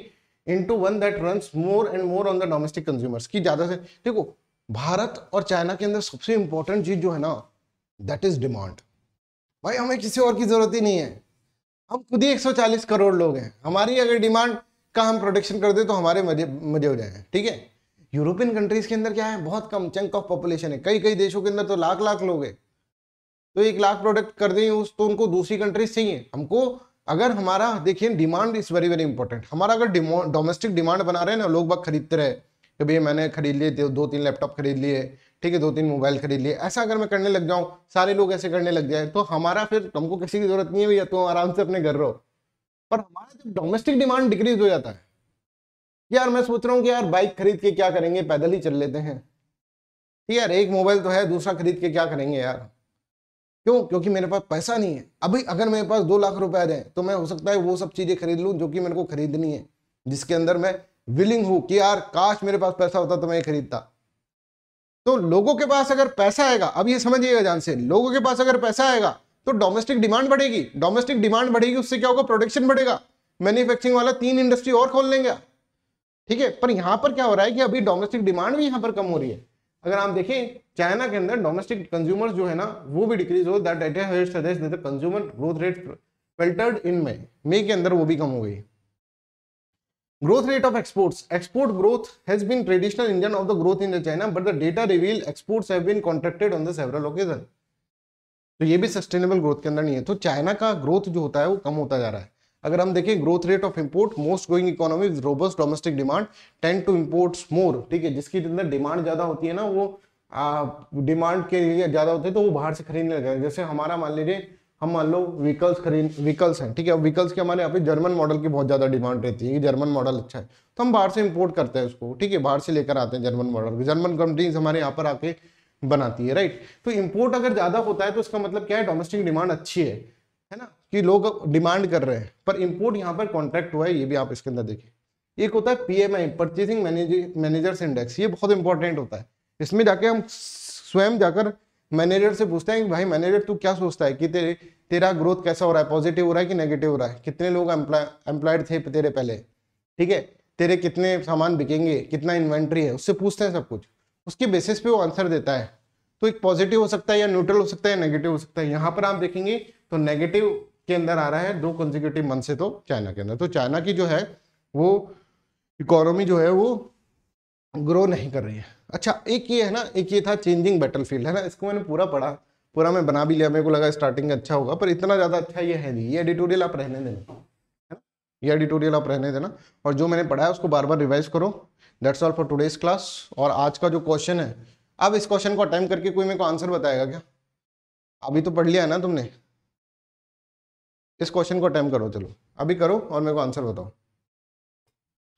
Speaker 1: into one that runs more and more on the domestic consumers की ज़्यादा से देखो भारत और चाइना के अंदर सबसे इंपॉर्टेंट चीज़ जो है ना दैट इज डिमांड भाई हमें किसी और की ज़रूरत ही नहीं है हम खुद ही 140 करोड़ लोग हैं हमारी अगर डिमांड का हम प्रोडक्शन कर दे तो हमारे मजे मजे हो जाए ठीक है यूरोपियन कंट्रीज़ के अंदर क्या है बहुत कम चंक ऑफ पॉपुलेशन है कई कई देशों के अंदर तो लाख लाख लोग हैं तो एक लाख प्रोडक्ट कर दें उस तो उनको दूसरी कंट्रीज चाहिए हमको अगर हमारा देखिए demand is very very important हमारा अगर डोमेस्टिक डिमांड बना रहे ना लोग बाग खरीदते रहे कि भैया मैंने खरीद लिए दो तीन लैपटॉप खरीद लिए ठीक है दो तीन मोबाइल खरीद लिए ऐसा अगर मैं करने लग जाऊँ सारे लोग ऐसे करने लग जाए तो हमारा फिर तुमको किसी की जरूरत नहीं है भैया तुम आराम से अपने घर रहो पर हमारा जब डोमेस्टिक डिमांड डिक्रीज हो जाता है यार मैं सोच रहा हूँ कि यार बाइक खरीद के क्या करेंगे पैदल ही चल लेते हैं ठीक है यार एक मोबाइल तो है दूसरा खरीद के क्या करेंगे यार क्यों क्योंकि मेरे पास पैसा नहीं है अभी अगर मेरे पास दो लाख रुपए रहें तो मैं हो सकता है वो सब चीज़ें खरीद लूँ जो कि मेरे को खरीदनी है जिसके अंदर मैं विलिंग हूं कि यार काश मेरे पास पैसा होता तो मैं ये खरीदता तो लोगों के पास अगर पैसा आएगा अब ये समझिएगा जान से लोगों के पास अगर पैसा आएगा तो डोमेस्टिक डिमांड बढ़ेगी डोमेस्टिक डिमांड बढ़ेगी उससे क्या होगा प्रोडक्शन बढ़ेगा मैन्युफैक्चरिंग वाला तीन इंडस्ट्री और खोल लेंगे ठीक है पर यहां पर क्या हो रहा है कि अभी डोमेस्टिक डिमांड भी यहां पर कम हो रही है अगर आप देखें चाइना के अंदर डोमेस्टिक कंज्यूमर जो है ना वो भी डिक्रीज हो that data consumer growth rate filtered in May मई के अंदर वो भी कम हो गई growth rate of exports export growth has been traditional engine of the growth in China but the data reveal exports have been contracted on the several occasion तो ये भी सस्टेनेबल ग्रोथ के अंदर नहीं है तो चाइना का ग्रोथ जो होता है वो कम होता जा रहा है अगर हम देखें growth rate of import most going economy with robust domestic demand tend to imports more ठीक है जिसकी अंदर डिमांड ज़्यादा होती है ना वो डिमांड के लिए ज़्यादा होती है तो वो बाहर से खरीदने जाए जैसे हमारा मान लीजिए हम मान लो व्हीकल्स खरीद व्हीकल्स हैं ठीक है व्हीकल्स के हमारे यहाँ पे जर्मन मॉडल की बहुत ज़्यादा डिमांड रहती है जर्मन मॉडल अच्छा है तो हम बाहर से इंपोर्ट करते हैं उसको ठीक है बाहर से लेकर आते हैं जर्मन मॉडल जर्मन कंपनीज हमारे यहाँ पर आके बनाती है राइट तो इम्पोर्ट अगर ज़्यादा होता है तो इसका मतलब क्या है डोमेस्टिक डिमांड अच्छी है कि लोग डिमांड कर रहे हैं पर इम्पोर्ट यहाँ पर कॉन्ट्रैक्ट हुआ है ये भी आप इसके अंदर देखिए एक होता है पीएमआई परचेसिंग मैनेजर्स इंडेक्स ये बहुत इंपॉर्टेंट होता है इसमें जाके हम स्वयं जाकर मैनेजर से पूछते हैं भाई मैनेजर तू क्या सोचता है कि तेरे तेरा ग्रोथ कैसा हो रहा है पॉजिटिव हो रहा है कि नेगेटिव हो रहा है कितने लोग एम्प्लॉयड थे तेरे पहले ठीक है तेरे कितने सामान बिकेंगे कितना इन्वेंट्री है उससे पूछते हैं सब कुछ उसके बेसिस पे वो आंसर देता है तो एक पॉजिटिव हो सकता है या न्यूट्रल हो सकता है या नेगेटिव हो सकता है यहाँ पर आप देखेंगे तो नेगेटिव के अंदर आ रहा है दो कंजिक्यूटिव मंथ से तो चाइना के अंदर तो चाइना की जो है वो इकोनॉमी जो है वो ग्रो नहीं कर रही है अच्छा एक ये है ना एक ये था चेंजिंग बैटल फील्ड है ना इसको मैंने पूरा पढ़ा पूरा मैं बना भी लिया मेरे को लगा स्टार्टिंग अच्छा होगा पर इतना ज़्यादा अच्छा ये है नहीं ये एडिटोरियल आप रहने देना है ना ये एडिटोरियल आप रहने देना और जो मैंने पढ़ा है उसको बार बार रिवाइज करो that's all for today's class और आज का जो क्वेश्चन है अब इस क्वेश्चन को अटैम्प करके कोई मेरे को आंसर बताएगा क्या अभी तो पढ़ लिया है ना तुमने इस क्वेश्चन को अटैम्प करो चलो अभी करो और मेरे को आंसर बताओ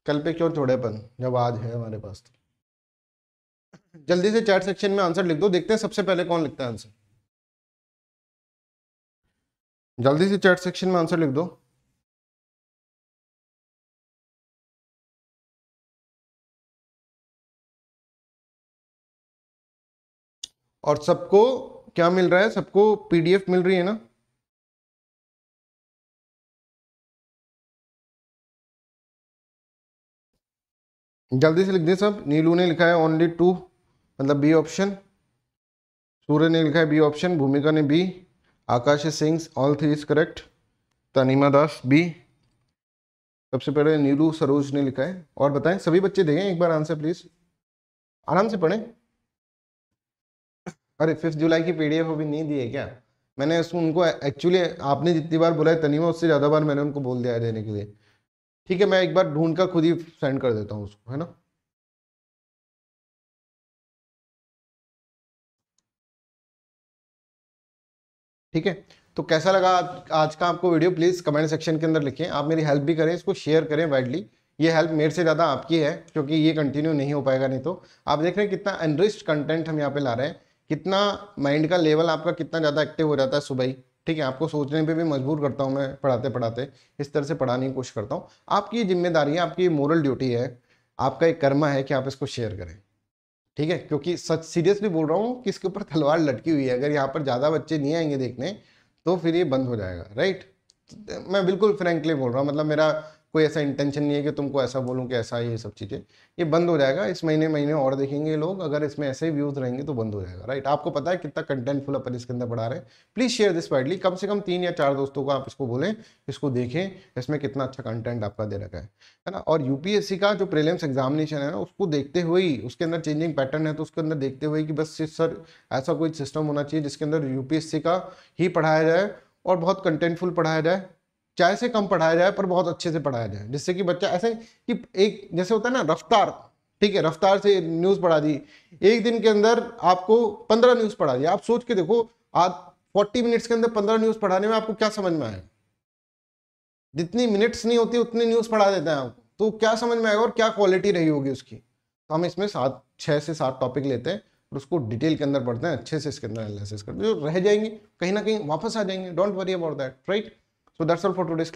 Speaker 1: कल पे क्यों थोड़ेपन जब आज है हमारे पास तो जल्दी से चैट सेक्शन में आंसर लिख दो देखते हैं सबसे पहले कौन लिखता है आंसर जल्दी से चैट सेक्शन में आंसर लिख दो और सबको क्या मिल रहा है सबको पीडीएफ मिल रही है ना जल्दी से लिख दें सब नीलू ने लिखा है ओनली टू मतलब बी ऑप्शन सूर्य ने लिखा है बी ऑप्शन भूमिका ने B Akash Singh all three is correct Tanima Das B सबसे पहले नीलू सरोज ने लिखा है और बताएं सभी बच्चे देखें एक बार आंसर प्लीज़ आराम से पढ़ें अरे फिफ्थ जुलाई की पीडीएफ अभी नहीं दी है क्या मैंने उसको उनको एक्चुअली आपने जितनी बार बोला है तनिमा उससे ज़्यादा बार मैंने उनको बोल दिया है देने के लिए ठीक है मैं एक बार ढूंढ कर खुद ही सेंड कर देता हूँ उसको है ना ठीक है तो कैसा लगा आज का आपको वीडियो प्लीज़ कमेंट सेक्शन के अंदर लिखें आप मेरी हेल्प भी करें इसको शेयर करें वाइडली ये हेल्प मेरे से ज़्यादा आपकी है क्योंकि ये कंटिन्यू नहीं हो पाएगा नहीं तो आप देख रहे हैं कितना एनरिच्ड कंटेंट हम यहाँ पे ला रहे हैं कितना माइंड का लेवल आपका कितना ज़्यादा एक्टिव हो जाता है सुबह ही ठीक है आपको सोचने पे भी मजबूर करता हूँ मैं पढ़ाते पढ़ाते इस तरह से पढ़ाने की कोशिश करता हूँ आपकी जिम्मेदारी है आपकी मॉरल ड्यूटी है आपका एक कर्मा है कि आप इसको शेयर करें ठीक है क्योंकि सच सीरियसली बोल रहा हूँ कि इसके ऊपर तलवार लटकी हुई है अगर यहाँ पर ज़्यादा बच्चे नहीं आएंगे देखने तो फिर ये बंद हो जाएगा राइट मैं बिल्कुल फ्रेंकली बोल रहा हूँ मतलब मेरा कोई ऐसा इंटेंशन नहीं है कि तुमको ऐसा बोलूँ कि ऐसा ये सब चीज़ें ये बंद हो जाएगा इस महीने महीने और देखेंगे लोग अगर इसमें ऐसे ही व्यूज़ रहेंगे तो बंद हो जाएगा राइट आपको पता है कितना कंटेंटफुल अपन इसके अंदर बढ़ा रहे हैं प्लीज़ शेयर दिस वाइडली कम से कम तीन या चार दोस्तों को आप इसको बोलें इसको देखें इसमें कितना अच्छा कंटेंट आपका दे रखा है है ना और यू का जो प्रेलियम्स एग्जामिनेशन है ना उसको देखते हुए ही उसके अंदर चेंजिंग पैटर्न है तो उसके अंदर देखते हुए कि बस सर ऐसा कोई सिस्टम होना चाहिए जिसके अंदर यू का ही पढ़ाया जाए और बहुत कंटेंटफुल पढ़ाया जाए चाहे से कम पढ़ाया जाए पर बहुत अच्छे से पढ़ाया जाए जिससे कि बच्चा ऐसे कि एक जैसे होता है ना रफ्तार ठीक है रफ्तार से न्यूज़ पढ़ा दी एक दिन के अंदर आपको पंद्रह न्यूज़ पढ़ा दी आप सोच के देखो आज फोर्टी मिनट्स के अंदर पंद्रह न्यूज़ पढ़ाने में आपको क्या समझ में आए जितनी मिनट्स नहीं होती उतनी न्यूज़ पढ़ा देते हैं आपको तो क्या समझ में आएगा और क्या क्वालिटी रही होगी उसकी तो हम इसमें सात छः से सात टॉपिक लेते हैं और उसको डिटेल के अंदर पढ़ते हैं अच्छे से इसके अंदर एनालिसिस करते हैं जो रह जाएंगे कहीं ना कहीं वापस आ जाएंगे don't worry about that right So that's all for today's class.